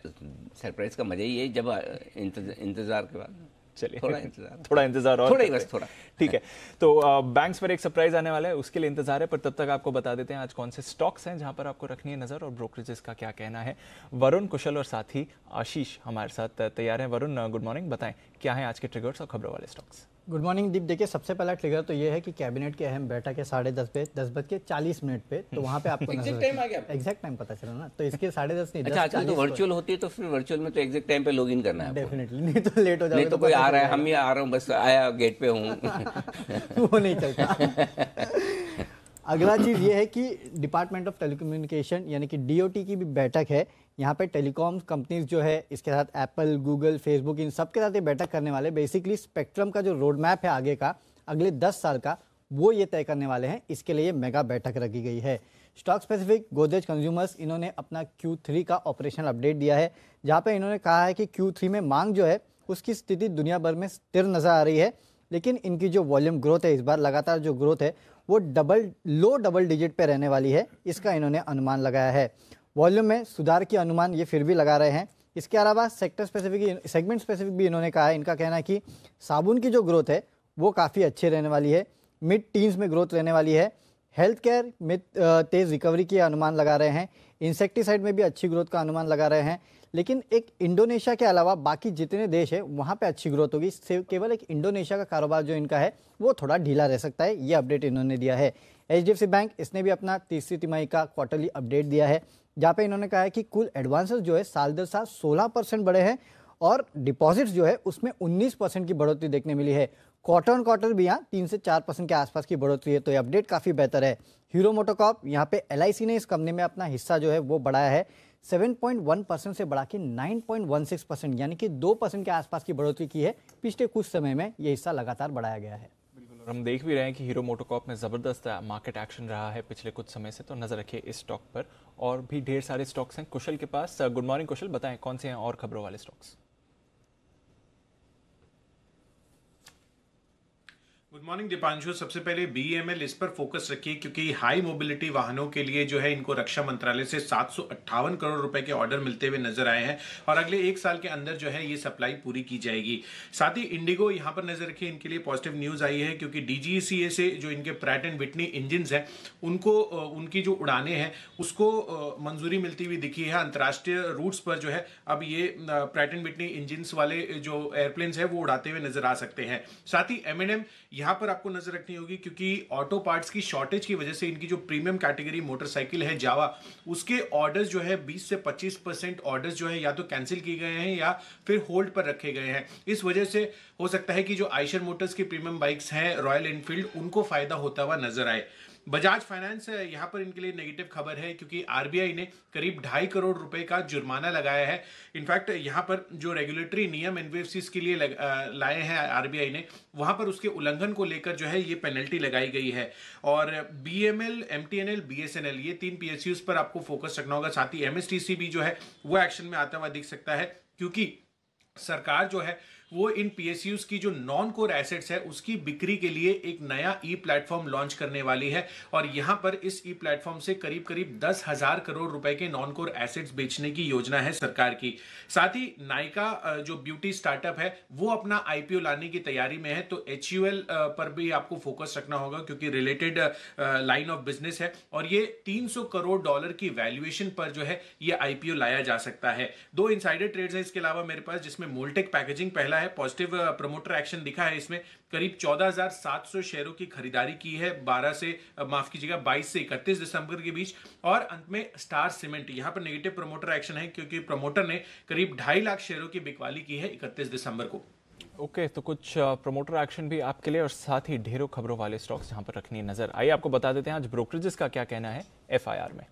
S2: सरप्राइज का मजा ही है जब इंतजार के बाद चलिए थोड़ा इंतजार थोड़ा इंतजार और थोड़ा ही बस थोड़ा ठीक है तो बैंक्स पर एक सरप्राइज आने वाला है उसके लिए इंतजार है पर तब तक आपको बता देते हैं आज कौन से स्टॉक्स हैं जहां पर आपको रखनी है नजर और ब्रोकरेजेस का क्या कहना है वरुण कुशल और साथी आशीष हमारे साथ तैयार हैं वरुण गुड मॉर्निंग बताएं क्या है आज के ट्रिगर्स और खबरों वाले स्टॉक्स
S3: गुड मॉर्निंग दीप देखिए सबसे पहला ट्रिगर तो ये है कि कैबिनेट के अहम बैठक है साढ़े दस पे दस बज के चालीस मिनट पे तो वहाँ पे आपको एग्जैक्ट टाइम आ गया एग्जैक्ट टाइम पता चला ना तो इसके साढ़े दस नहीं अच्छा आजकल तो वर्चुअल
S1: होती है तो फिर वर्चुअल में तो एग्जैक्ट टाइम पे लॉग इन करना है
S3: डेफिनेटली नहीं तो लेट हो जाए तो, तो कोई आ रहा है हम
S1: ही आ रहा हूँ बस आया गेट पे हूँ वो नहीं चलता
S3: अगला चीज ये है कि डिपार्टमेंट ऑफ टेलीकम्युनिकेशन यानी कि डीओटी की भी बैठक है यहाँ पे टेलीकॉम कंपनीज जो है इसके साथ एप्पल गूगल फेसबुक इन सब के साथ ये बैठक करने वाले बेसिकली स्पेक्ट्रम का जो रोड मैप है आगे का अगले दस साल का वो ये तय करने वाले हैं इसके लिए मेगा बैठक रखी गई है स्टॉक स्पेसिफिक गोदरेज कंज्यूमर्स इन्होंने अपना Q3 का ऑपरेशनल अपडेट दिया है जहाँ पर इन्होंने कहा है कि Q3 में मांग जो है उसकी स्थिति दुनिया भर में स्थिर नज़र आ रही है लेकिन इनकी जो वॉल्यूम ग्रोथ है इस बार लगातार जो ग्रोथ है वो डबल लो डबल डिजिट पे रहने वाली है इसका इन्होंने अनुमान लगाया है वॉल्यूम में सुधार के अनुमान ये फिर भी लगा रहे हैं इसके अलावा सेक्टर स्पेसिफिक सेगमेंट स्पेसिफिक भी इन्होंने कहा है इनका कहना है कि साबुन की जो ग्रोथ है वो काफ़ी अच्छी रहने वाली है मिड टीन्स में ग्रोथ रहने वाली है हेल्थ केयर में तेज़ रिकवरी के अनुमान लगा रहे हैं इंसेक्टिसाइड में भी अच्छी ग्रोथ का अनुमान लगा रहे हैं लेकिन एक इंडोनेशिया के अलावा बाकी जितने देश है वहाँ पे अच्छी ग्रोथ होगी केवल एक इंडोनेशिया का कारोबार जो इनका है वो थोड़ा ढीला रह सकता है ये अपडेट इन्होंने दिया है एच बैंक इसने भी अपना तीसरी तिमाही का क्वार्टरली अपडेट दिया है जहाँ पे इन्होंने कहा है कि कुल एडवांसेस जो है साल दर साल सोलह परसेंट बढ़े हैं और डिपॉजिट्स जो है उसमें 19 परसेंट की बढ़ोतरी देखने मिली है क्वार्टर ऑन क्वार्टर भी यहाँ तीन से चार परसेंट के आसपास की बढ़ोतरी है तो ये अपडेट काफ़ी बेहतर है हीरो मोटोकॉप यहाँ पे एल ने इस कंपनी में अपना हिस्सा जो है वो बढ़ाया है 7.1 परसेंट से बढ़ा के 9.16 परसेंट यानी कि दो परसेंट के आसपास की बढ़ोतरी की है पिछले कुछ समय में ये हिस्सा लगातार बढ़ाया गया है
S2: हम देख भी रहे हैं कि हीरो मोटोकॉप में ज़बरदस्त मार्केट एक्शन रहा है पिछले कुछ समय से तो नज़र रखिए इस स्टॉक पर और भी ढेर सारे स्टॉक्स हैं कुशल के पास गुड मॉर्निंग कुशल बताएं कौन से हैं और खबरों वाले स्टॉक्स
S4: गुड मॉर्निंग दीपांशु सबसे पहले बीएमएल इस पर फोकस रखिए क्योंकि हाई मोबिलिटी वाहनों के लिए जो है इनको रक्षा मंत्रालय से सात करोड़ रुपए के ऑर्डर मिलते हुए नजर आए हैं और अगले एक साल के अंदर जो है ये सप्लाई पूरी की जाएगी साथ ही इंडिगो यहाँ पर नजर रखिए इनके लिए पॉजिटिव न्यूज आई है क्योंकि डीजीसीए e से जो इनके प्रैट एंड विटनी इंजिन है उनको उनकी जो उड़ाने हैं उसको मंजूरी मिलती हुई दिखी है अंतर्राष्ट्रीय रूट्स पर जो है अब ये प्रैट एंड विटनी इंजिन वाले जो एयरप्लेन है वो उड़ाते हुए नजर आ सकते हैं साथ ही एम यहां पर आपको नजर रखनी होगी क्योंकि ऑटो पार्ट्स की शॉर्टेज की वजह से इनकी जो प्रीमियम कैटेगरी मोटरसाइकिल है जावा उसके ऑर्डर्स जो है 20 से 25 परसेंट ऑर्डर्स जो है या तो कैंसिल किए गए हैं या फिर होल्ड पर रखे गए हैं इस वजह से हो सकता है कि जो आयशर मोटर्स की प्रीमियम बाइक्स हैं रॉयल एनफील्ड उनको फायदा होता हुआ नजर आए बजाज फाइनेंस यहां पर इनके लिए नेगेटिव खबर है क्योंकि आरबीआई ने करीब ढाई करोड़ रुपए का जुर्माना लगाया है इनफैक्ट यहाँ पर जो रेगुलेटरी नियम एनबीएफसीज के लिए लग, लाए हैं आरबीआई ने वहां पर उसके उल्लंघन को लेकर जो है ये पेनल्टी लगाई गई है और B M L M T N L B S N L ये तीन पी एस यूज पर आपको फोकस रखना होगा साथ ही एमएसटीसी भी जो है वो एक्शन में आता हुआ दिख सकता है क्योंकि सरकार जो है वो इन पी की जो नॉन कोर एसेट्स है उसकी बिक्री के लिए एक नया ई प्लेटफॉर्म लॉन्च करने वाली है और यहाँ पर इस ई प्लेटफॉर्म से करीब करीब दस हजार करोड़ रुपए के नॉन कोर एसेट्स बेचने की योजना है सरकार की साथ ही नायका जो ब्यूटी स्टार्टअप है वो अपना आईपीओ लाने की तैयारी में है तो एच पर भी आपको फोकस रखना होगा क्योंकि रिलेटेड लाइन ऑफ बिजनेस है और ये तीन करोड़ डॉलर की वैल्यूएशन पर जो है ये आईपीओ लाया जा सकता है दो इनसाइडर ट्रेड्स है इसके अलावा मेरे पास जिसमें मोल्टेक पैकेजिंग पहला है पॉजिटिव प्रमोटर एक्शन दिखा है इसमें करीब 14,700 शेयरों की खरीदारी की है 12 से uh, माफ कीजिएगा 22 से 31 दिसंबर के बीच और अंत में स्टार सीमेंट यहां पर नेगेटिव प्रमोटर एक्शन है क्योंकि प्रमोटर ने करीब ढाई लाख शेयरों की बिकवाली की है इकतीस दिसंबर को
S2: ओके okay, तो कुछ प्रमोटर uh, एक्शन भी आपके लिए और साथ ही ढेरों खबरों वाले स्टॉक्स यहाँ पर रखनी नजर आई आपको बता देते हैं आज ब्रोकरेजेस का क्या कहना है एफ में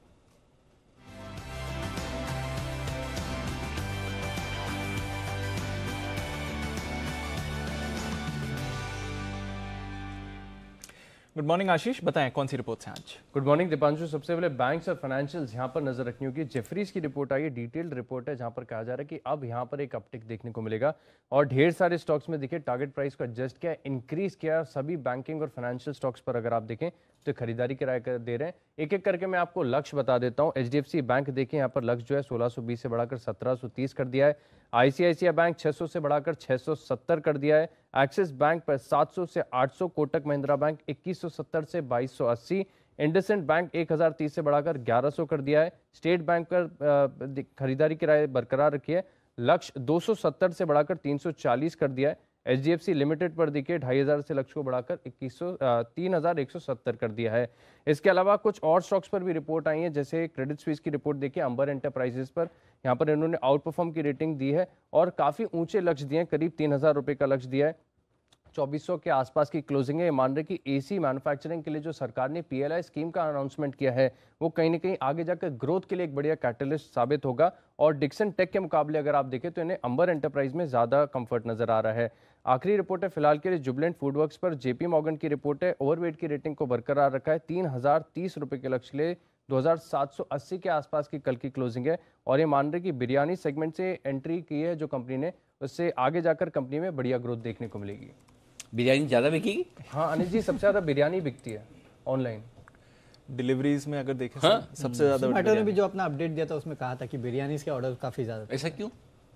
S5: गुड मॉर्निंग आशीष बताएं कौन सी रिपोर्ट है आज गुड मॉर्निंग दीपांशु सबसे पहले बैंक्स और फाइनेंशियल्स यहाँ पर नजर रखनी होगी जेफरीज की रिपोर्ट आई है डिटेल्ड रिपोर्ट है जहां पर कहा जा रहा है कि अब यहाँ पर एक अपटिक देखने को मिलेगा और ढेर सारे स्टॉक्स में देखिए टारगेट प्राइस को एडजस्ट किया इंक्रीज किया सभी बैंकिंग और फाइनेंशियल स्टॉक्स पर अगर आप देखें तो खरीदारी किराए कर दे रहे हैं एक एक करके मैं आपको लक्ष्य बता देता हूँ एच बैंक देखिए यहाँ पर लक्ष्य जो है सोलह से बढ़ाकर सत्रह कर दिया है आईसीआईसीआई बैंक छह से बढ़ाकर छह कर दिया है एक्सिस बैंक पर 700 से 800 कोटक महिंद्रा बैंक 2170 से 2280 इंडसेंट बैंक 1030 से बढ़ाकर 1100 कर दिया है स्टेट बैंक पर खरीदारी किराए बरकरार रखी है लक्ष्य 270 से बढ़ाकर 340 कर दिया है एच लिमिटेड पर देखिए ढाई हज़ार से लक्ष्य को बढ़ाकर इक्कीस सौ तीन हज़ार एक सौ सत्तर कर दिया है इसके अलावा कुछ और स्टॉक्स पर भी रिपोर्ट आई है जैसे क्रेडिट स्विस की रिपोर्ट देखिए अंबर एंटरप्राइजेस पर यहाँ पर इन्होंने आउट परफॉर्म की रेटिंग दी है और काफ़ी ऊंचे लक्ष्य दिए हैं करीब तीन हज़ार रुपए का लक्ष्य दिया है 2400 के आसपास की क्लोजिंग है मान रहे कि एसी मैन्युफैक्चरिंग के लिए जो सरकार ने पीएलआई स्कीम का अनाउंसमेंट किया है वो कहीं ना कहीं आगे जाकर ग्रोथ के लिए एक बढ़िया कैटलिस्ट साबित होगा और डिक्सन टेक के मुकाबले अगर आप देखें तो इन्हें अंबर एंटरप्राइज में ज़्यादा कंफर्ट नजर आ रहा है आखिरी रिपोर्ट है फिलहाल के लिए जुबलेंट फूड वर्क पर जेपी मॉगन की रिपोर्ट है ओवरवेट की रेटिंग को बरकरार रखा है तीन हजार तीस रुपए के लक्ष्य सात लिए 2780 के आसपास की कल की क्लोजिंग है और ये मान रहे कि बिरयानी सेगमेंट से एंट्री की है जो कंपनी ने उससे आगे जाकर कंपनी में बढ़िया ग्रोथ देखने को मिलेगी बिरयानी ज़्यादा बिकेगी हाँ अनिल जी सबसे ज़्यादा बिरयानी बिकती है ऑनलाइन डिलीवरीज में अगर देखें हाँ? सबसे ज़्यादा भी
S3: जो अपना अपडेट दिया था उसमें कहा था कि बिरयानी के ऑर्डर काफ़ी ज़्यादा ऐसा क्यों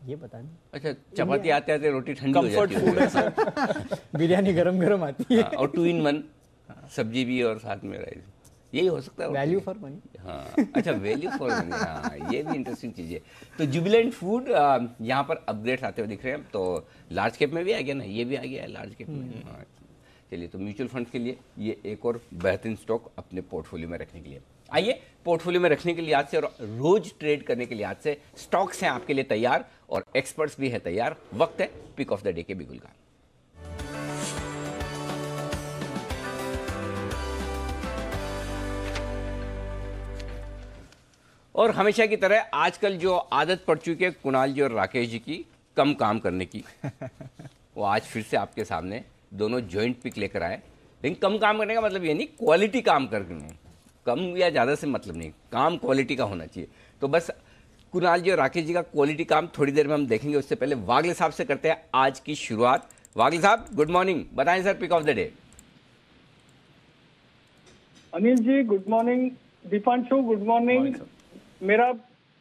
S3: ये पता नहीं अच्छा चपाती आते आते रोटी ठंडी हो जाती है बिरयानी गरम गरम आती है हाँ,
S1: और टू इन वन सब्जी भी और साथ में राइस
S3: यही हो सकता है वैल्यू फॉर मनी
S1: हाँ अच्छा वैल्यू फॉर मनी हाँ ये भी इंटरेस्टिंग चीज़ है तो जुबिलेंट फूड यहाँ पर अपग्रेड आते हुए दिख रहे हैं तो लार्ज कैप में भी आ गया ना ये भी आ गया है लार्ज कैप में हम्म। हाँ चलिए तो म्यूचुअल फंड के लिए ये एक और बेहतरीन स्टॉक अपने पोर्टफोलियो में रखने के लिए आइए पोर्टफोलियो में रखने के लिहाज से और रोज ट्रेड करने के लिहाज से स्टॉक्स हैं आपके लिए तैयार और एक्सपर्ट्स भी है तैयार वक्त है पिक ऑफ द डे के बिगुल का और हमेशा की तरह आजकल जो आदत पड़ चुकी है कुणाल जी और राकेश जी की कम काम करने की वो आज फिर से आपके सामने दोनों ज्वाइंट पिक लेकर आए लेकिन कम काम करने का मतलब ये नहीं क्वालिटी काम करने कम या ज़्यादा से मतलब नहीं काम क्वालिटी का होना चाहिए तो बस कुणाल जी और राकेश जी का क्वालिटी काम थोड़ी देर में हम देखेंगे उससे पहले वागले साहब से करते हैं आज की शुरुआत वागले साहब गुड मॉर्निंग बताएं sir pick of the day
S6: Anil ji good morning Deepanshu good morning मेरा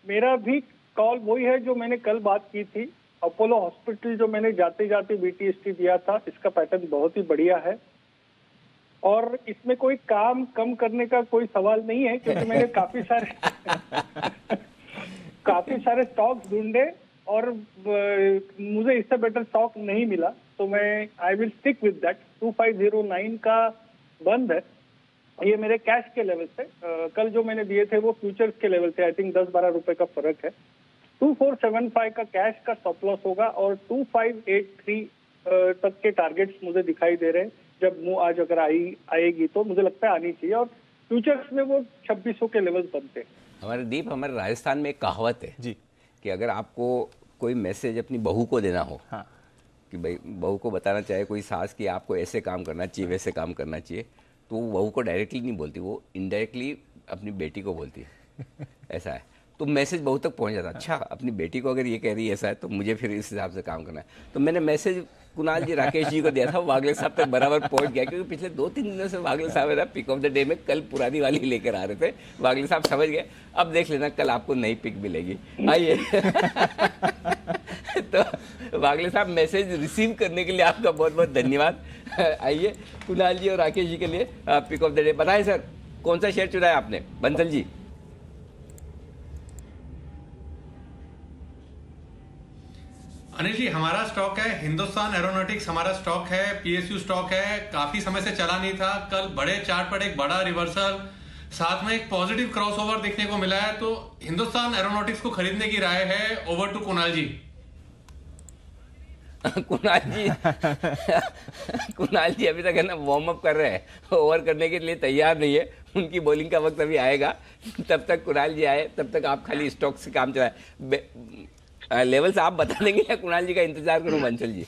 S6: मेरा भी कॉल वही है जो मैंने कल बात की थी अपोलो हॉस्पिटल जो मैंने जाते जाते बीटीएसटी दिया था इसका पैटर्न बहुत ही बढ़िया है और इसमें कोई काम कम करने का कोई सवाल नहीं है क्योंकि मैंने काफी सारे काफी सारे स्टॉक्स ढूंढे और मुझे इससे बेटर स्टॉक नहीं मिला तो मैं I will stick with that nine का बंद है ये मेरे कैश के लेवल से कल जो मैंने दिए थे वो फ्यूचर्स के लेवल से आई थिंक दस बारह रुपए का फर्क है टू फोर सेवन फाइव का कैश का स्टॉप लॉस होगा और टू फाइव एट थ्री तक के टारगेट्स मुझे दिखाई दे रहे हैं जब मुंह आज अगर आई आएगी तो मुझे लगता है आनी चाहिए और फ्यूचर में वो छब्बीस के लेवल बनते हैं
S1: हमारे दीप हमारे राजस्थान में एक कहावत है जी कि अगर आपको कोई मैसेज अपनी बहू को देना हो हाँ। कि भाई बहू को बताना चाहे कोई सास कि आपको ऐसे काम करना चाहिए वैसे काम करना चाहिए तो वो बहू को डायरेक्टली नहीं बोलती वो इनडायरेक्टली अपनी बेटी को बोलती है ऐसा है तो मैसेज बहू तक पहुंच जाता अच्छा अपनी बेटी को अगर ये कह रही है ऐसा है तो मुझे फिर इस हिसाब से काम करना है तो मैंने मैसेज कुणाल जी राकेश जी को दिया था वागले साहब तक बराबर पहुंच गया क्योंकि पिछले दो तीन दिनों से वागले साहब ना पिक ऑफ द डे में कल पुरानी वाली लेकर आ रहे थे वागले साहब समझ गए अब देख लेना कल आपको नई पिक मिलेगी आइए तो वागले साहब मैसेज रिसीव करने के लिए आपका बहुत बहुत धन्यवाद आइए कुणाल जी और राकेश जी के लिए पिक ऑफ द डे बताएं सर कौन सा शेयर चुना है आपने बंसल जी
S7: अनिल जी हमारा स्टॉक है हिंदुस्तान एरोनॉटिक्स हमारा स्टॉक है पीएसयू स्टॉक है काफी समय से चला नहीं था कल बड़े चार्ट पर एक बड़ा रिवर्सल साथ में एक पॉजिटिव क्रॉसओवर देखने को मिला है तो हिंदुस्तान एरोनॉटिक्स को खरीदने की राय है ओवर टू कुणाल जी
S1: कुणाल जी कुणाल जी अभी तक है ना वार्म अप कर रहे हैं ओवर करने के लिए तैयार नहीं है उनकी बॉलिंग का वक्त अभी आएगा तब तक कुणाल जी आए तब तक आप खाली स्टॉक से काम चलाए लेवल से आप बता देंगे या कुणाल जी का इंतजार करूं मंचल जी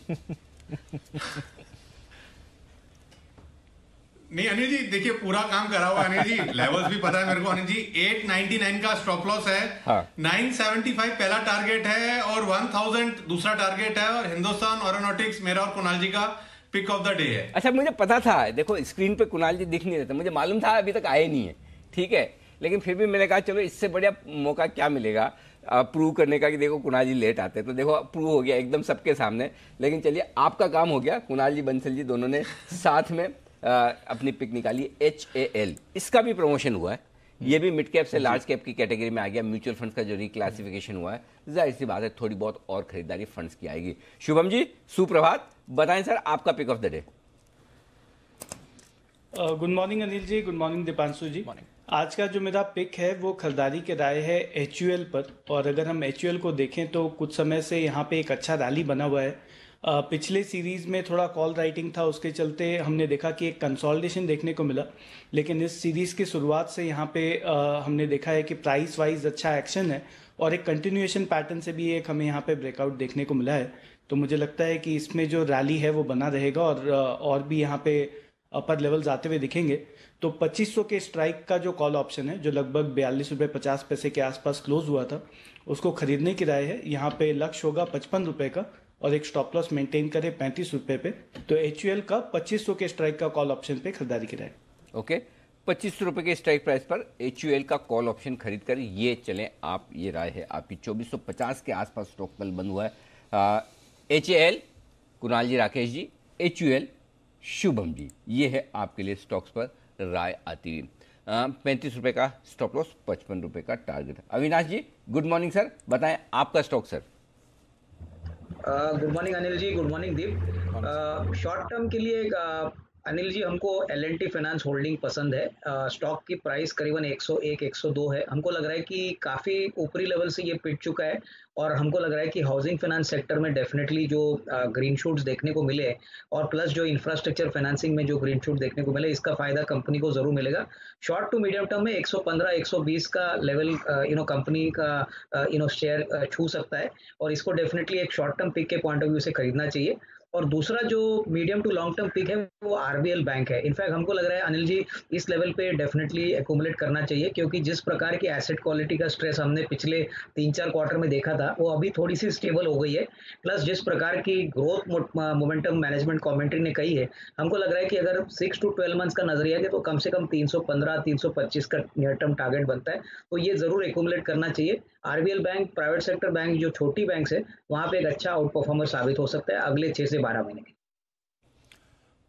S7: नहीं अनिल जी देखिए पूरा काम करा हुआ अनिल जी लेवल्स भी पता है मेरे को अनिल जी 899 का स्टॉप लॉस है हाँ। 975 पहला टारगेट है और 1000 दूसरा टारगेट है और हिंदुस्तान एरोनोटिक्स मेरा और कुणाल जी का पिक ऑफ द डे है
S1: अच्छा मुझे पता था देखो स्क्रीन पे कुणाल जी दिख नहीं रहे थे मुझे मालूम था अभी तक आए नहीं है ठीक है लेकिन फिर भी मैंने कहा चलो इससे बढ़िया मौका क्या मिलेगा प्रूव करने का कि देखो कुणाल जी लेट आते तो देखो प्रूव हो गया एकदम सबके सामने लेकिन चलिए आपका काम हो गया कुणाल जी बंसल जी दोनों ने साथ में आ, अपनी पिक निकाली एच ए एल इसका भी प्रमोशन हुआ है ये भी मिड कैप से लार्ज कैप की कैटेगरी में आ गया म्यूचुअल फंड्स का जो रिक्लासिफिकेशन हुआ है जाहिर सी बात है थोड़ी बहुत और खरीदारी फंड्स की आएगी शुभम जी सुप्रभात बताएं सर आपका pick of the day
S8: good morning Anil ji good morning Deepanshu ji morning आज का जो मेरा पिक है वो खरीदारी के राय है एच पर और अगर हम एच को देखें तो कुछ समय से यहाँ पे एक अच्छा रैली बना हुआ है पिछले सीरीज़ में थोड़ा कॉल राइटिंग था उसके चलते हमने देखा कि एक कंसोलिडेशन देखने को मिला लेकिन इस सीरीज़ की शुरुआत से यहाँ पे हमने देखा है कि प्राइस वाइज अच्छा एक्शन है और एक कंटिन्यूएशन पैटर्न से भी एक हमें यहाँ पे ब्रेकआउट देखने को मिला है तो मुझे लगता है कि इसमें जो रैली है वो बना रहेगा और और भी यहाँ पे अपर लेवल जाते हुए दिखेंगे तो 2500 के स्ट्राइक का जो कॉल ऑप्शन है जो लगभग बयालीस रुपये पचास पैसे के आसपास क्लोज हुआ था उसको खरीदने की राय है यहाँ पे लक्ष्य होगा पचपन रुपये का और एक स्टॉप लॉस मेंटेन करे पैंतीस रुपये पे तो एच का पच्चीस के स्ट्राइक का कॉल ऑप्शन पे खरीदारी की राय ओके पच्चीस रुपये के स्ट्राइक प्राइस पर एच का
S1: कॉल ऑप्शन खरीद कर ये चले आप ये राय है आपकी 2450 के आसपास स्टॉक पल बंद हुआ है H L Kunal ji Rakesh ji H Shubham ji ये है आपके लिए स्टॉक्स पर राय आती हुई पैंतीस रुपये का स्टॉप लॉस पचपन रुपये का target Avinash ji good morning sir बताएं आपका stock sir
S9: good morning Anil ji good morning Deep short term के लिए एक अनिल जी हमको L N T finance holding पसंद है स्टॉक की प्राइस करीबन 101 102 है हमको लग रहा है कि काफ़ी ऊपरी लेवल से ये पिट चुका है और हमको लग रहा है कि हाउसिंग फाइनेंस सेक्टर में डेफिनेटली जो ग्रीन शूट्स देखने को मिले और प्लस जो इंफ्रास्ट्रक्चर फाइनेंसिंग में जो ग्रीन शूट देखने को मिले इसका फायदा कंपनी को जरूर मिलेगा शॉर्ट टू मीडियम टर्म में 115 120 का लेवल यू नो कंपनी का यू नो शेयर छू सकता है और इसको डेफिनेटली एक शॉर्ट टर्म पिक के पॉइंट ऑफ व्यू से खरीदना चाहिए और दूसरा जो medium to long term pick है वो आरबीएल बैंक है इनफैक्ट हमको लग रहा है अनिल जी इस लेवल पे डेफिनेटली एकोमुलेट करना चाहिए क्योंकि जिस प्रकार की एसेट क्वालिटी का स्ट्रेस हमने पिछले तीन चार क्वार्टर में देखा था वो अभी थोड़ी सी स्टेबल हो गई है प्लस जिस प्रकार की ग्रोथ मोमेंटम मैनेजमेंट कॉमेंट्री ने कही है हमको लग रहा है कि अगर सिक्स टू ट्वेल्व मंथ्स का नजरिया है तो कम से कम तीन सौ पंद्रह तीन सौ पच्चीस का नियर टर्म टारगेट बनता है तो ये जरूर एकोमुलेट करना चाहिए RBL bank private sector bank जो छोटी बैंक है वहाँ पे एक अच्छा आउट परफॉर्मर साबित हो सकता है अगले छह से बारह महीने के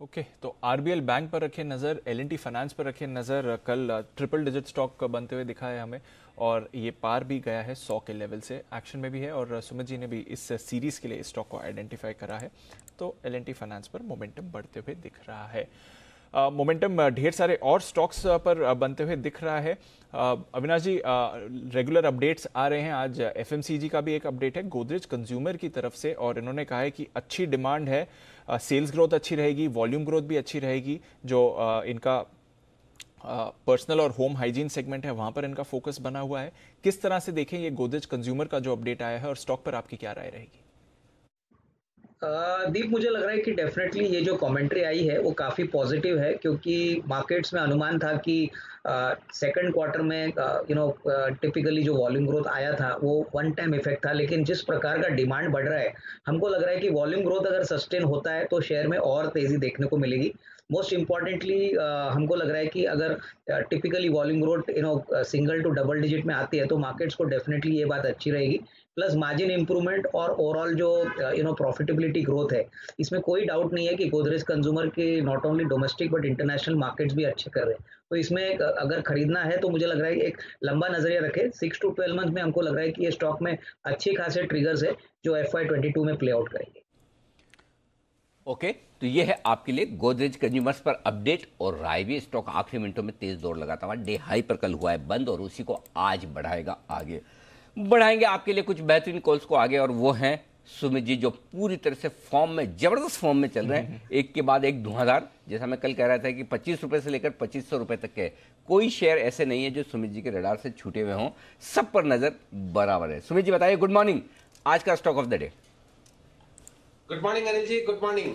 S5: ओके okay, तो
S2: आरबीएल बैंक पर रखे नज़र एल फाइनेंस पर रखे नज़र कल ट्रिपल डिजिट स्टॉक बनते हुए दिखा है हमें और ये पार भी गया है सौ के लेवल से एक्शन में भी है और uh, सुमित जी ने भी इस सीरीज़ uh, के लिए स्टॉक को आइडेंटिफाई करा है तो एल एन फाइनेंस पर मोमेंटम बढ़ते हुए दिख रहा है मोमेंटम ढेर सारे और स्टॉक्स पर बनते हुए दिख रहा है अविनाश जी रेगुलर अपडेट्स आ रहे हैं आज एफ का भी एक अपडेट है गोदरेज कंज्यूमर की तरफ से और इन्होंने कहा है कि अच्छी डिमांड है सेल्स ग्रोथ अच्छी रहेगी वॉल्यूम ग्रोथ भी अच्छी रहेगी जो इनका पर्सनल और होम हाइजीन सेगमेंट है वहां पर इनका फोकस बना हुआ है किस तरह से देखें ये गोदरेज कंज्यूमर का जो अपडेट आया है और स्टॉक पर आपकी क्या राय रहेगी
S9: दीप मुझे लग रहा है कि डेफिनेटली ये जो कमेंट्री आई है वो काफ़ी पॉजिटिव है क्योंकि मार्केट्स में अनुमान था कि सेकंड क्वार्टर में यू नो टिपिकली जो वॉल्यूम ग्रोथ आया था वो वन टाइम इफेक्ट था लेकिन जिस प्रकार का डिमांड बढ़ रहा है हमको लग रहा है कि वॉल्यूम ग्रोथ अगर सस्टेन होता है तो शेयर में और तेज़ी देखने को मिलेगी मोस्ट इम्पॉर्टेंटली हमको लग रहा है कि अगर typically volume growth you know single to double digit में आती है तो मार्केट्स को डेफिनेटली ये बात अच्छी रहेगी प्लस मार्जिन इंप्रूवमेंट और ओवरऑल जो यू नो प्रॉफिटेबिलिटी ग्रोथ है इसमें कोई डाउट नहीं है कि गोदरेज कंज्यूमर के not only domestic but international markets भी अच्छे कर रहे हैं तो इसमें uh, अगर खरीदना है तो मुझे लग रहा है एक लंबा नजरिया रखे सिक्स टू ट्वेल्व मंथ में हमको लग रहा है कि ये स्टॉक में अच्छे खासे ट्रिगर्स है जो एफ में प्ले आउट करेंगे
S1: ओके okay, तो ये है आपके लिए गोदरेज कंज्यूमर्स पर अपडेट और भी स्टॉक आखिरी मिनटों में तेज दौड़ लगाता हुआ डे हाई पर कल हुआ है बंद और उसी को आज बढ़ाएगा आगे बढ़ाएंगे आपके लिए कुछ बेहतरीन कॉल्स को आगे और वो हैं सुमित जी जो पूरी तरह से फॉर्म में जबरदस्त फॉर्म में चल रहे हैं हम्म। एक के बाद एक धुआंधार जैसा मैं कल कह रहा था कि पच्चीस रुपए से लेकर पच्चीस सौ रुपए तक के कोई शेयर ऐसे नहीं है जो सुमित जी के रडार से छूटे हुए हों सब पर नजर बराबर है सुमित जी बताइए गुड मॉर्निंग आज का stock of the day
S7: good morning Anil ji good morning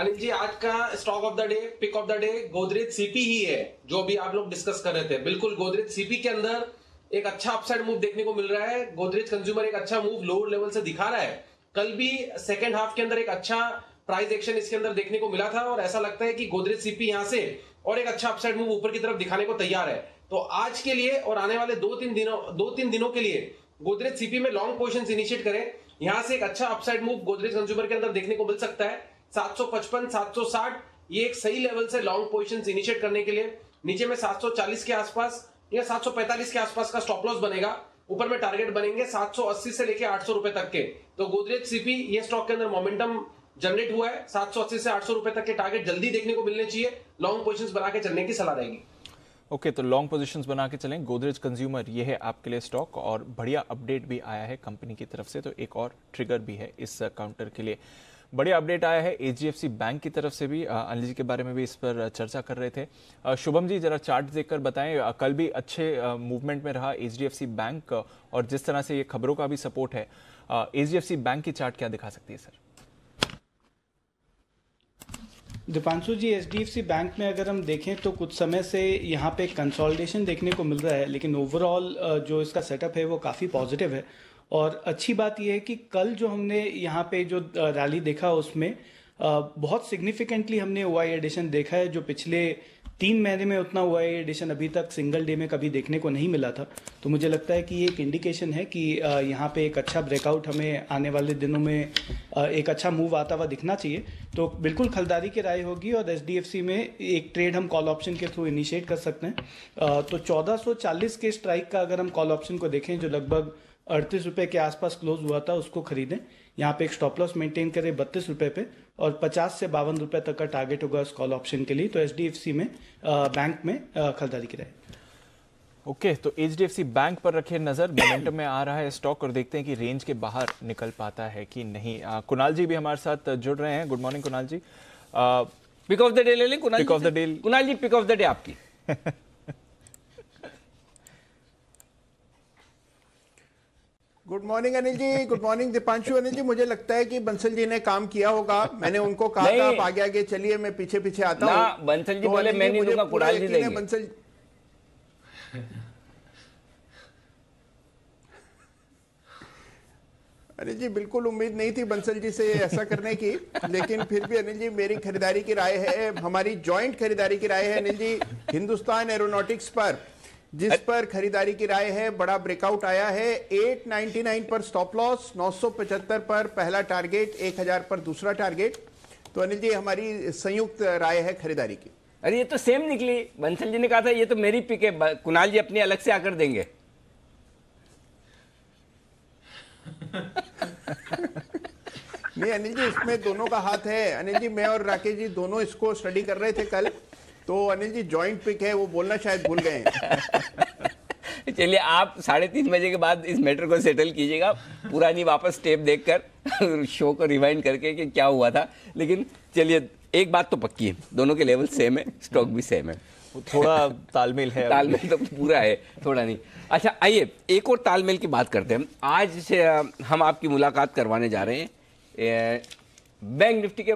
S7: Anil ji आज का stock of the day pick of the day Godrej CP ही है जो भी आप लोग डिस्कस कर रहे थे बिल्कुल गोदरेज सीपी के अंदर एक अच्छा अपसाइड मूव देखने को मिल रहा है गोदरेज कंज्यूमर एक अच्छा मूव लोअर लेवल से दिखा रहा है कल भी सेकेंड हाफ के अंदर एक अच्छा प्राइस एक्शन इसके अंदर देखने को मिला था और ऐसा लगता है कि गोदरेज सीपी यहां से और एक अच्छा अपसाइड मूव ऊपर की तरफ दिखाने को तैयार है तो आज के लिए और आने वाले दो तीन दिनों दो तीन दिनों के लिए गोदरेज सीपी में लॉन्ग पोजिशन इनिशिएट करें यहां से एक अच्छा अपसाइड मूव गोदरेज कंज्यूमर के अंदर देखने को मिल सकता है 755 760 ये एक सही लेवल से लॉन्ग पोजिशन इनिशिएट करने के लिए नीचे में 740 के आसपास सौ 745 के आसपास का स्टॉप लॉस बनेगा ऊपर में टारगेट बनेंगे 780 से लेके 800 रुपए तक के तो गोदरेज सीपी ये स्टॉक के अंदर मोमेंटम जनरेट हुआ है 780 से 800 रुपए तक के टारगेट जल्दी देखने को मिलने चाहिए लॉन्ग पोजिशन बना के चलने की सलाह रहेगी
S2: ओके okay, तो लॉन्ग पोजीशंस बना के चलें गोदरेज कंज्यूमर ये है आपके लिए स्टॉक और बढ़िया अपडेट भी आया है कंपनी की तरफ से तो एक और ट्रिगर भी है इस काउंटर के लिए बड़ी अपडेट आया है एच बैंक की तरफ से भी अनिल जी के बारे में भी इस पर चर्चा कर रहे थे शुभम जी जरा चार्ट देखकर बताएं कल भी अच्छे मूवमेंट में रहा एच बैंक और जिस तरह से ये खबरों का भी सपोर्ट है एच
S8: बैंक की चार्ट क्या दिखा सकती है sir Deepanshu ji H D F C bank में अगर हम देखें तो कुछ समय से यहाँ पे कंसोलिडेशन देखने को मिल रहा है लेकिन ओवरऑल जो इसका सेटअप है वो काफ़ी पॉजिटिव है और अच्छी बात यह है कि कल जो हमने यहाँ पे जो रैली देखा उसमें बहुत सिग्निफिकेंटली हमने वाई एडिशन देखा है जो पिछले तीन महीने में उतना हुआ है एडिशन अभी तक सिंगल डे में कभी देखने को नहीं मिला था तो मुझे लगता है कि ये एक इंडिकेशन है कि यहाँ पे एक अच्छा ब्रेकआउट हमें आने वाले दिनों में एक अच्छा मूव आता हुआ दिखना चाहिए तो बिल्कुल खलदारी की राय होगी और एच में एक ट्रेड हम कॉल ऑप्शन के थ्रू इनिशिएट कर सकते हैं तो चालीस के स्ट्राइक का अगर हम कॉल ऑप्शन को देखें जो लगभग अड़तीस रुपये के आसपास क्लोज हुआ था उसको खरीदें यहाँ पे एक स्टॉप लॉस मेंटेन करें बत्तीस रुपये पे और पचास से बावन रुपये तक का टारगेट होगा उस कॉल ऑप्शन के लिए तो एच में आ, बैंक में खरीदारी की ओके okay, तो
S2: एच बैंक पर रखे नज़र मोमेंटम में आ रहा है स्टॉक और देखते हैं कि रेंज के बाहर निकल पाता है कि नहीं आ, कुनाल जी भी हमारे साथ जुड़ रहे हैं good morning Kunal ji pick of the day ले लें Kunal pick of
S1: the day Kunal ji pick of the day आपकी
S4: good morning Anil ji good morning Deepanshu Anil ji मुझे लगता है कि बंसल जी ने काम किया होगा मैंने उनको कहा था आप आगे आगे चलिए मैं पीछे पीछे
S6: आता हूँ बंसल जी तो बोले मैं नहीं दूंगा कुणाल जी देंगे
S4: बंसल अनिल जी बिल्कुल उम्मीद नहीं थी बंसल जी से ऐसा करने की लेकिन फिर भी अनिल जी मेरी खरीदारी की राय है हमारी जॉइंट खरीदारी की राय है अनिल जी हिंदुस्तान एरोनॉटिक्स पर जिस पर खरीदारी की राय है बड़ा ब्रेकआउट आया है 899 पर स्टॉप लॉस नौ पर
S1: पहला टारगेट 1000 पर दूसरा टारगेट तो अनिल जी हमारी संयुक्त राय है खरीदारी की अरे ये तो सेम निकली बंसल जी ने कहा था ये तो मेरी पिक है कुणाल जी अपने अलग से आकर देंगे
S4: नहीं अनिल जी इसमें दोनों का हाथ है अनिल जी मैं और राकेश जी दोनों इसको स्टडी कर रहे थे कल तो अनिल जी जॉइंट पिक है वो बोलना शायद भूल गए
S1: चलिए आप साढ़े तीन बजे के बाद इस मैटर को सेटल कीजिएगा पुरानी वापस टेप देखकर शो को रिवाइंड करके कि क्या हुआ था लेकिन चलिए एक बात तो पक्की है दोनों के लेवल सेम है स्टॉक भी सेम है थोड़ा तालमेल है तालमेल तो पूरा है थोड़ा नहीं अच्छा आइए एक और तालमेल की बात करते हैं आज से हम आपकी मुलाकात करवाने जा रहे हैं बैंक निफ्टी के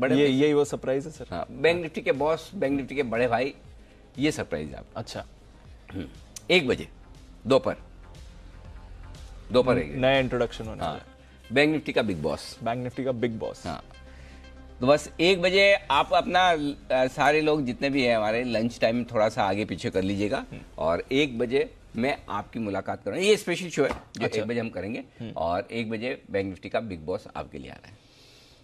S1: बड़े ये यही वो सरप्राइज है सर हाँ बैंक निफ्टी के बॉस बैंक निफ्टी के बड़े भाई ये सरप्राइज है आप अच्छा हम्म। एक बजे दोपहर दोपहर नया इंट्रोडक्शन होना हाँ बैंक निफ्टी का बिग बॉस बैंक निफ्टी का बिग बॉस हाँ तो बस एक बजे आप अपना सारे लोग जितने भी हैं हमारे लंच टाइम थोड़ा सा आगे पीछे कर लीजिएगा हम्म। और एक बजे मैं आपकी मुलाकात करूँगा ये स्पेशल शो है जो अच्छा। एक बजे हम करेंगे हम्म। और एक बजे बैंक निफ्टी का बिग बॉस आपके लिए आ रहा है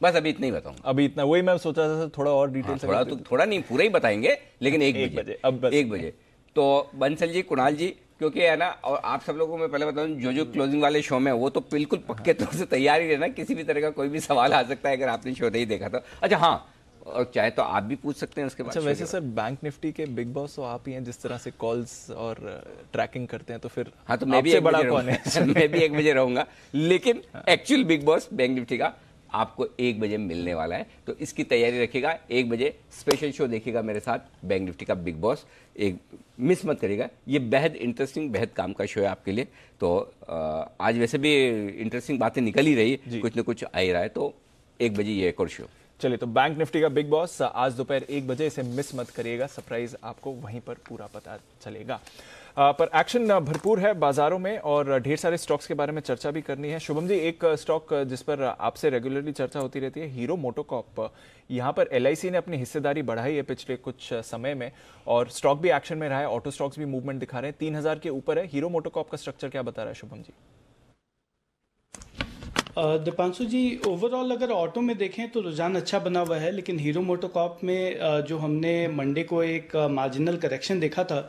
S1: बस अभी इतना ही बताऊंगा
S2: अभी इतना वही मैं सोचा था
S1: थोड़ा और डिटेल हाँ, थोड़ा तो थोड़ा नहीं पूरा ही बताएंगे लेकिन एक, बजे अब एक बजे तो बंसल जी कुणाल जी क्योंकि है ना और आप सब लोगों को मैं पहले बताऊं जो जो क्लोजिंग वाले शो में वो तो बिल्कुल पक्के तौर से तैयार ही रहना किसी भी तरह का कोई भी सवाल आ सकता है अगर आपने शो नहीं देखा तो अच्छा हाँ और चाहे तो आप भी पूछ सकते हैं उसके अच्छा वैसे सर
S2: बैंक निफ्टी के बिग बॉस तो आप ही हैं जिस तरह से कॉल्स
S1: और ट्रैकिंग uh, करते हैं तो फिर हाँ तो मैं भी एक बड़ा कौन है मैं भी एक बजे रहूंगा लेकिन actual big boss bank Nifty का आपको एक बजे मिलने वाला है तो इसकी तैयारी रखिएगा एक बजे स्पेशल शो देखिएगा मेरे साथ बैंक निफ्टी का बिग बॉस एक मिस मत करिएगा ये बेहद इंटरेस्टिंग बेहद काम का शो है आपके लिए तो आज वैसे भी इंटरेस्टिंग बातें निकल ही रही है कुछ ना कुछ आ ही रहा है तो एक बजे ये एक और शो चलिए तो बैंक निफ्टी का बिग
S2: बॉस आज दोपहर एक बजे इसे मिस मत करिएगा सरप्राइज आपको वहीं पर पूरा पता चलेगा पर एक्शन भरपूर है बाजारों में और ढेर सारे स्टॉक्स के बारे में चर्चा भी करनी है शुभम जी एक स्टॉक जिस पर आपसे रेगुलरली चर्चा होती रहती है हीरो मोटोकॉप यहाँ पर एल ने अपनी हिस्सेदारी बढ़ाई है पिछले कुछ समय में और स्टॉक भी एक्शन में रहा है ऑटो स्टॉक्स भी मूवमेंट
S8: दिखा रहे हैं तीन हजार के ऊपर है हीरो मोटोकॉप का स्ट्रक्चर क्या बता रहा है शुभम जी दीपांशु जी ओवरऑल अगर ऑटो में देखें तो रुझान अच्छा बना हुआ है लेकिन हीरो मोटोकॉप में जो हमने मंडे को एक मार्जिनल करेक्शन देखा था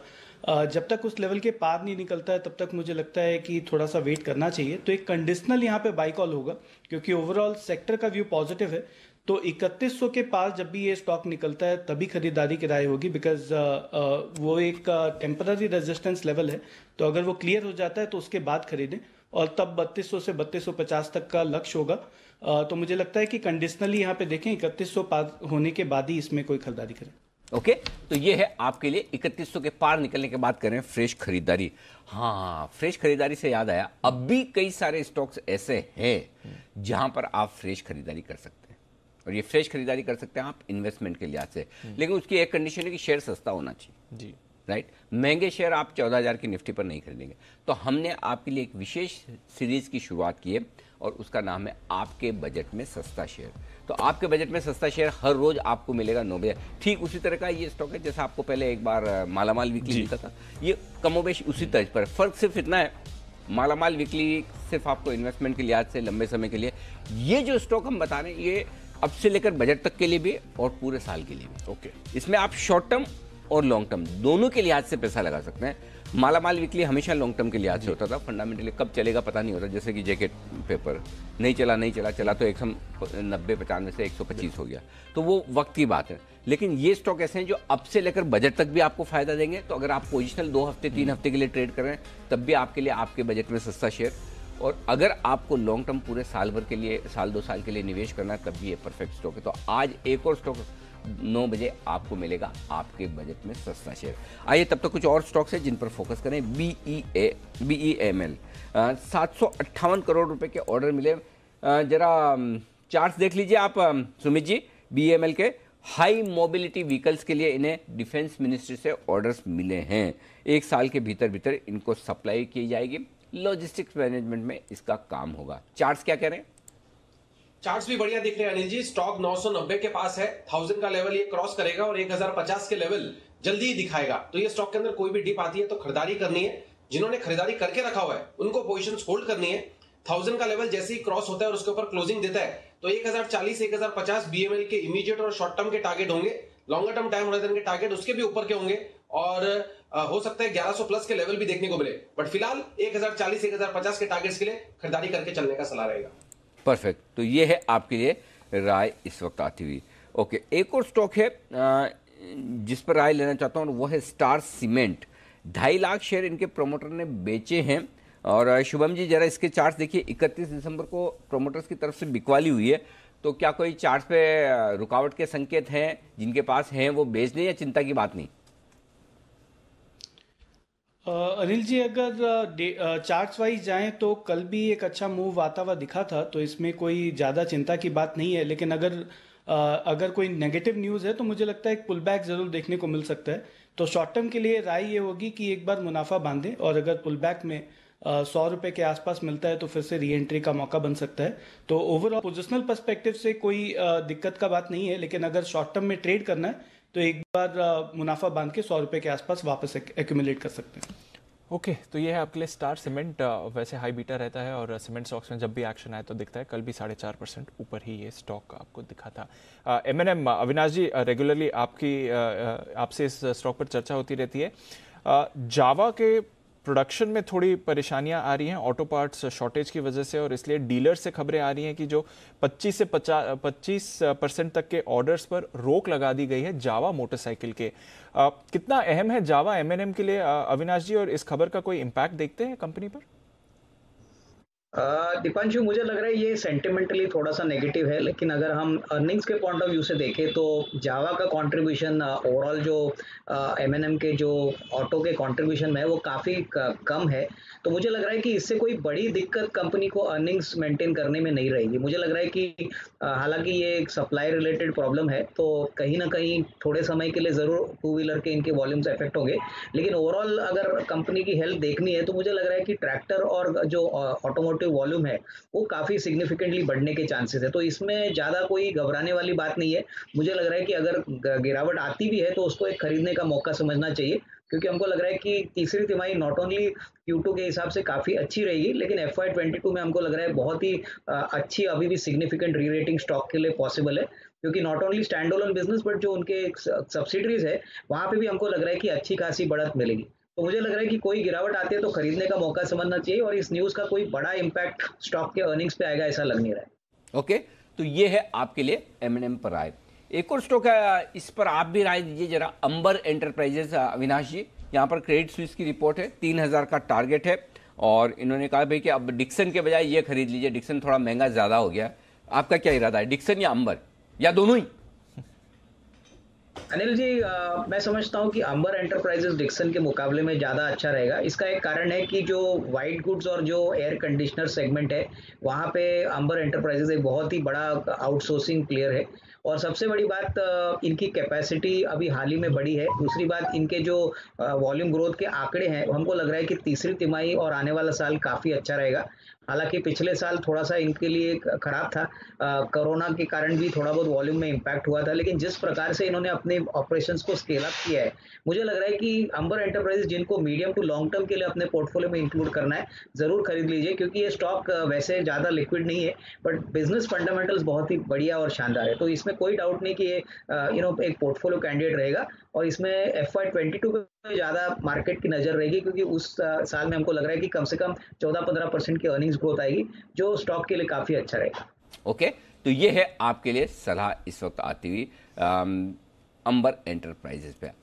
S8: जब तक उस लेवल के पार नहीं निकलता है तब तक मुझे लगता है कि थोड़ा सा वेट करना चाहिए तो एक कंडीशनल यहाँ पे बाई कॉल होगा क्योंकि ओवरऑल सेक्टर का व्यू पॉजिटिव है तो 3100 के पास जब भी ये स्टॉक निकलता है तभी खरीदारी की राय होगी बिकॉज वो एक टेम्पररी रेजिस्टेंस लेवल है तो अगर वो क्लियर हो जाता है तो उसके बाद खरीदें और तब 3200 से 3250 तक का लक्ष्य होगा तो मुझे लगता है कि कंडीशनली यहाँ पे देखें 3100 होने के बाद ही इसमें कोई खरीदारी करें
S1: ओके तो ये है आपके लिए इकतीस के पार निकलने के बाद करें फ्रेश खरीदारी हाँ फ्रेश खरीदारी से याद आया अब भी कई सारे स्टॉक्स ऐसे हैं जहां पर आप फ्रेश खरीदारी कर सकते हैं और ये फ्रेश खरीदारी कर सकते हैं आप इन्वेस्टमेंट के लिहाज से लेकिन उसकी एक कंडीशन है कि शेयर सस्ता होना चाहिए जी राइट महंगे शेयर आप चौदह हज़ार की निफ्टी पर नहीं खरीदेंगे तो हमने आपके लिए एक विशेष सीरीज की शुरुआत की है और उसका नाम है आपके बजट में सस्ता शेयर तो आपके बजट में सस्ता शेयर हर रोज आपको मिलेगा नौ बजे ठीक उसी तरह का ये स्टॉक है जैसा आपको पहले एक बार मालामाल वीकली मिलता था ये कमोबेश उसी तर्ज पर फर्क सिर्फ इतना है मालामाल वीकली सिर्फ आपको इन्वेस्टमेंट के लिहाज से लंबे समय के लिए ये जो स्टॉक हम बता रहे हैं ये अब से लेकर बजट तक के लिए भी और पूरे साल के लिए भी ओके इसमें आप शॉर्ट टर्म और लॉन्ग टर्म दोनों के लिहाज से पैसा लगा सकते हैं माला माल वीकली हमेशा लॉन्ग टर्म के लिए आज होता था फंडामेंटली कब चलेगा पता नहीं होता जैसे कि जैकेट पेपर नहीं चला नहीं चला चला तो एक सौ नब्बे पचानवे से एक सौ पच्चीस हो गया तो वो वक्त की बात है लेकिन ये स्टॉक ऐसे हैं जो अब से लेकर बजट तक भी आपको फायदा देंगे तो अगर आप पोजिशनल दो हफ्ते तीन हम्म। हफ्ते के लिए ट्रेड कर रहे हैं तब भी आपके लिए आपके बजट में सस्ता शेयर और अगर आपको लॉन्ग टर्म पूरे साल भर के लिए साल दो साल के लिए निवेश करना है तब भी ये परफेक्ट स्टॉक है तो आज एक और स्टॉक नौ बजे आपको मिलेगा आपके बजट में सस्ता शेयर आइए तब तक तो कुछ और स्टॉक्स हैं जिन पर फोकस करें B A B E M L सात सौ अट्ठावन करोड़ रुपए के ऑर्डर मिले जरा चार्ट देख लीजिए आप Sumit ji B M L के हाई मोबिलिटी व्हीकल्स के लिए इन्हें डिफेंस मिनिस्ट्री से ऑर्डर्स मिले हैं एक साल के भीतर भीतर इनको सप्लाई की जाएगी लॉजिस्टिक्स मैनेजमेंट में इसका काम होगा चार्ट क्या कह रहे हैं
S7: चार्ट्स भी बढ़िया दिख रहे हैं अनिल जी स्टॉक नब्बे के पास है थाउजेंड का लेवल ये क्रॉस करेगा और पचास के लेवल जल्दी ही दिखाएगा तो ये स्टॉक के अंदर कोई भी डिप आती है तो खरीदारी करनी है जिन्होंने खरीदारी करके रखा हुआ है उनको पोजिशन होल्ड करनी है थाउजेंड का लेवल जैसे ही क्रॉस होता है और उसके ऊपर क्लोजिंग देता है तो एक हजार चालीस एक हजार पचास बीएमएल के इमीडिएट और शॉर्ट टर्म के टारगेट होंगे लॉन्गर टर्म टाइम होराइजन के टारगेट उसके भी ऊपर के होंगे और हो सकता है 1100 प्लस के लेवल भी देखने को मिले बट फिलहाल एक हजार चालीस एक हजार पचास के टारगेट्स के लिए खरीदारी करके चलने का सलाह रहेगा
S1: परफेक्ट तो ये है आपके लिए राय इस वक्त आती हुई ओके एक और स्टॉक है जिस पर राय लेना चाहता हूँ वो है स्टार सीमेंट ढाई लाख शेयर इनके प्रमोटर ने बेचे हैं और शुभम जी जरा इसके चार्ट देखिए 31 दिसंबर को प्रमोटर्स की तरफ से बिकवाली हुई है तो क्या कोई चार्ट पे रुकावट के संकेत हैं जिनके पास हैं वो बेच दें या चिंता की बात नहीं
S8: अनिल जी अगर चार्ट्स वाइज जाएं तो कल भी एक अच्छा मूव आता हुआ दिखा था तो इसमें कोई ज़्यादा चिंता की बात नहीं है लेकिन अगर अगर कोई नेगेटिव न्यूज़ है तो मुझे लगता है एक पुल बैक ज़रूर देखने को मिल सकता है तो शॉर्ट टर्म के लिए राय ये होगी कि एक बार मुनाफा बांधे और अगर पुल बैक में सौ रुपये के आसपास मिलता है तो फिर से री एंट्री का मौका बन सकता है तो ओवरऑल पोजिशनल परस्पेक्टिव से कोई दिक्कत का बात नहीं है लेकिन अगर शॉर्ट टर्म में ट्रेड करना है तो एक बार मुनाफा बांध के सौ रुपये के आसपास वापस एक्यूमुलेट कर सकते हैं
S2: ओके okay, तो ये है आपके लिए स्टार सीमेंट वैसे हाई बीटा रहता है और सीमेंट स्टॉक्स में जब भी एक्शन आए तो दिखता है कल भी साढ़े चार परसेंट ऊपर ही ये स्टॉक आपको दिखा था M N M Avinash ji regularly आपकी आपसे इस स्टॉक पर चर्चा होती रहती है जावा के प्रोडक्शन में थोड़ी परेशानियां आ रही हैं ऑटो पार्ट्स शॉर्टेज की वजह से और इसलिए डीलर से खबरें आ रही हैं कि जो 25 से 50 पच्चीस परसेंट तक के ऑर्डर्स पर रोक लगा दी गई है जावा मोटरसाइकिल के आ, कितना अहम है जावा एम के लिए अविनाश
S9: जी और इस खबर का कोई इम्पैक्ट देखते हैं कंपनी पर दीपांशु मुझे लग रहा है ये सेंटिमेंटली थोड़ा सा नेगेटिव है लेकिन अगर हम अर्निंग्स के पॉइंट ऑफ व्यू से देखें तो जावा का कंट्रीब्यूशन ओवरऑल जो एम एन एम के जो ऑटो के कंट्रीब्यूशन में वो काफ़ी कम है तो मुझे लग रहा है कि इससे कोई बड़ी दिक्कत कंपनी को अर्निंग्स मेंटेन करने में नहीं रहेगी मुझे लग रहा है कि हालांकि ये एक सप्लाई रिलेटेड प्रॉब्लम है तो कहीं ना कहीं थोड़े समय के लिए ज़रूर टू व्हीलर के इनके वॉल्यूम्स इफेक्ट होंगे लेकिन ओवरऑल अगर कंपनी की हेल्थ देखनी है तो मुझे लग रहा है कि ट्रैक्टर और जो ऑटोमोटिव क्यूमुलेटिव वॉल्यूम है वो काफ़ी सिग्निफिकेंटली बढ़ने के चांसेस है तो इसमें ज़्यादा कोई घबराने वाली बात नहीं है मुझे लग रहा है कि अगर गिरावट आती भी है तो उसको एक खरीदने का मौका समझना चाहिए क्योंकि हमको लग रहा है कि तीसरी तिमाही नॉट ओनली Q2 के हिसाब से काफ़ी अच्छी रहेगी लेकिन एफ आई में हमको लग रहा है बहुत ही अच्छी अभी भी सिग्निफिकेंट री रेटिंग स्टॉक के लिए पॉसिबल है क्योंकि not only standalone business but जो उनके सब्सिडरीज है वहां पे भी हमको लग रहा है कि अच्छी खासी बढ़त मिलेगी तो मुझे लग रहा है कि कोई गिरावट आती है तो खरीदने का मौका समझना चाहिए और इस न्यूज का कोई बड़ा इम्पैक्ट स्टॉक के अर्निंग्स पे आएगा ऐसा लग नहीं रहा है ओके तो ये है आपके लिए एम पर राय एक और स्टॉक
S1: है इस पर आप भी राय दीजिए जरा अंबर एंटरप्राइजेस अविनाश जी यहाँ पर क्रेडिट स्विस की रिपोर्ट है तीन हज़ार का टारगेट है और इन्होंने कहा भाई कि अब डिक्सन के बजाय ये खरीद लीजिए डिक्सन थोड़ा महंगा ज़्यादा हो गया आपका क्या इरादा है डिक्सन या अंबर या दोनों ही
S9: अनिल जी आ, मैं समझता हूँ कि अंबर एंटरप्राइजेस डिक्सन के मुकाबले में ज़्यादा अच्छा रहेगा इसका एक कारण है कि जो वाइट गुड्स और जो एयर कंडीशनर सेगमेंट है वहाँ पे अंबर एंटरप्राइजेस एक बहुत ही बड़ा आउटसोर्सिंग प्लेयर है और सबसे बड़ी बात इनकी कैपेसिटी अभी हाल ही में बढ़ी है दूसरी बात इनके जो वॉल्यूम ग्रोथ के आंकड़े हैं हमको लग रहा है कि तीसरी तिमाही और आने वाला साल काफ़ी अच्छा रहेगा हालांकि पिछले साल थोड़ा सा इनके लिए खराब था कोरोना के कारण भी थोड़ा बहुत वॉल्यूम में इम्पैक्ट हुआ था लेकिन जिस प्रकार से इन्होंने अपने ऑपरेशंस को स्केल अप किया है मुझे लग रहा है कि अंबर एंटरप्राइजेस जिनको मीडियम टू लॉन्ग टर्म के लिए अपने पोर्टफोलियो में इंक्लूड करना है ज़रूर खरीद लीजिए क्योंकि ये स्टॉक वैसे ज़्यादा लिक्विड नहीं है बट बिजनेस फंडामेंटल्स बहुत ही बढ़िया और शानदार है तो इसमें कोई डाउट नहीं कि ये यू नो एक पोर्टफोलियो कैंडिडेट रहेगा और इसमें एफ वाई ट्वेंटी टू ज़्यादा मार्केट की नज़र रहेगी क्योंकि उस साल में हमको लग रहा है कि कम से कम चौदह पंद्रह परसेंट की अर्निंग्स ग्रोथ आएगी जो स्टॉक के लिए काफ़ी अच्छा रहेगा
S1: ओके okay, तो ये है आपके लिए सलाह इस वक्त आती हुई अंबर एंटरप्राइजेज पे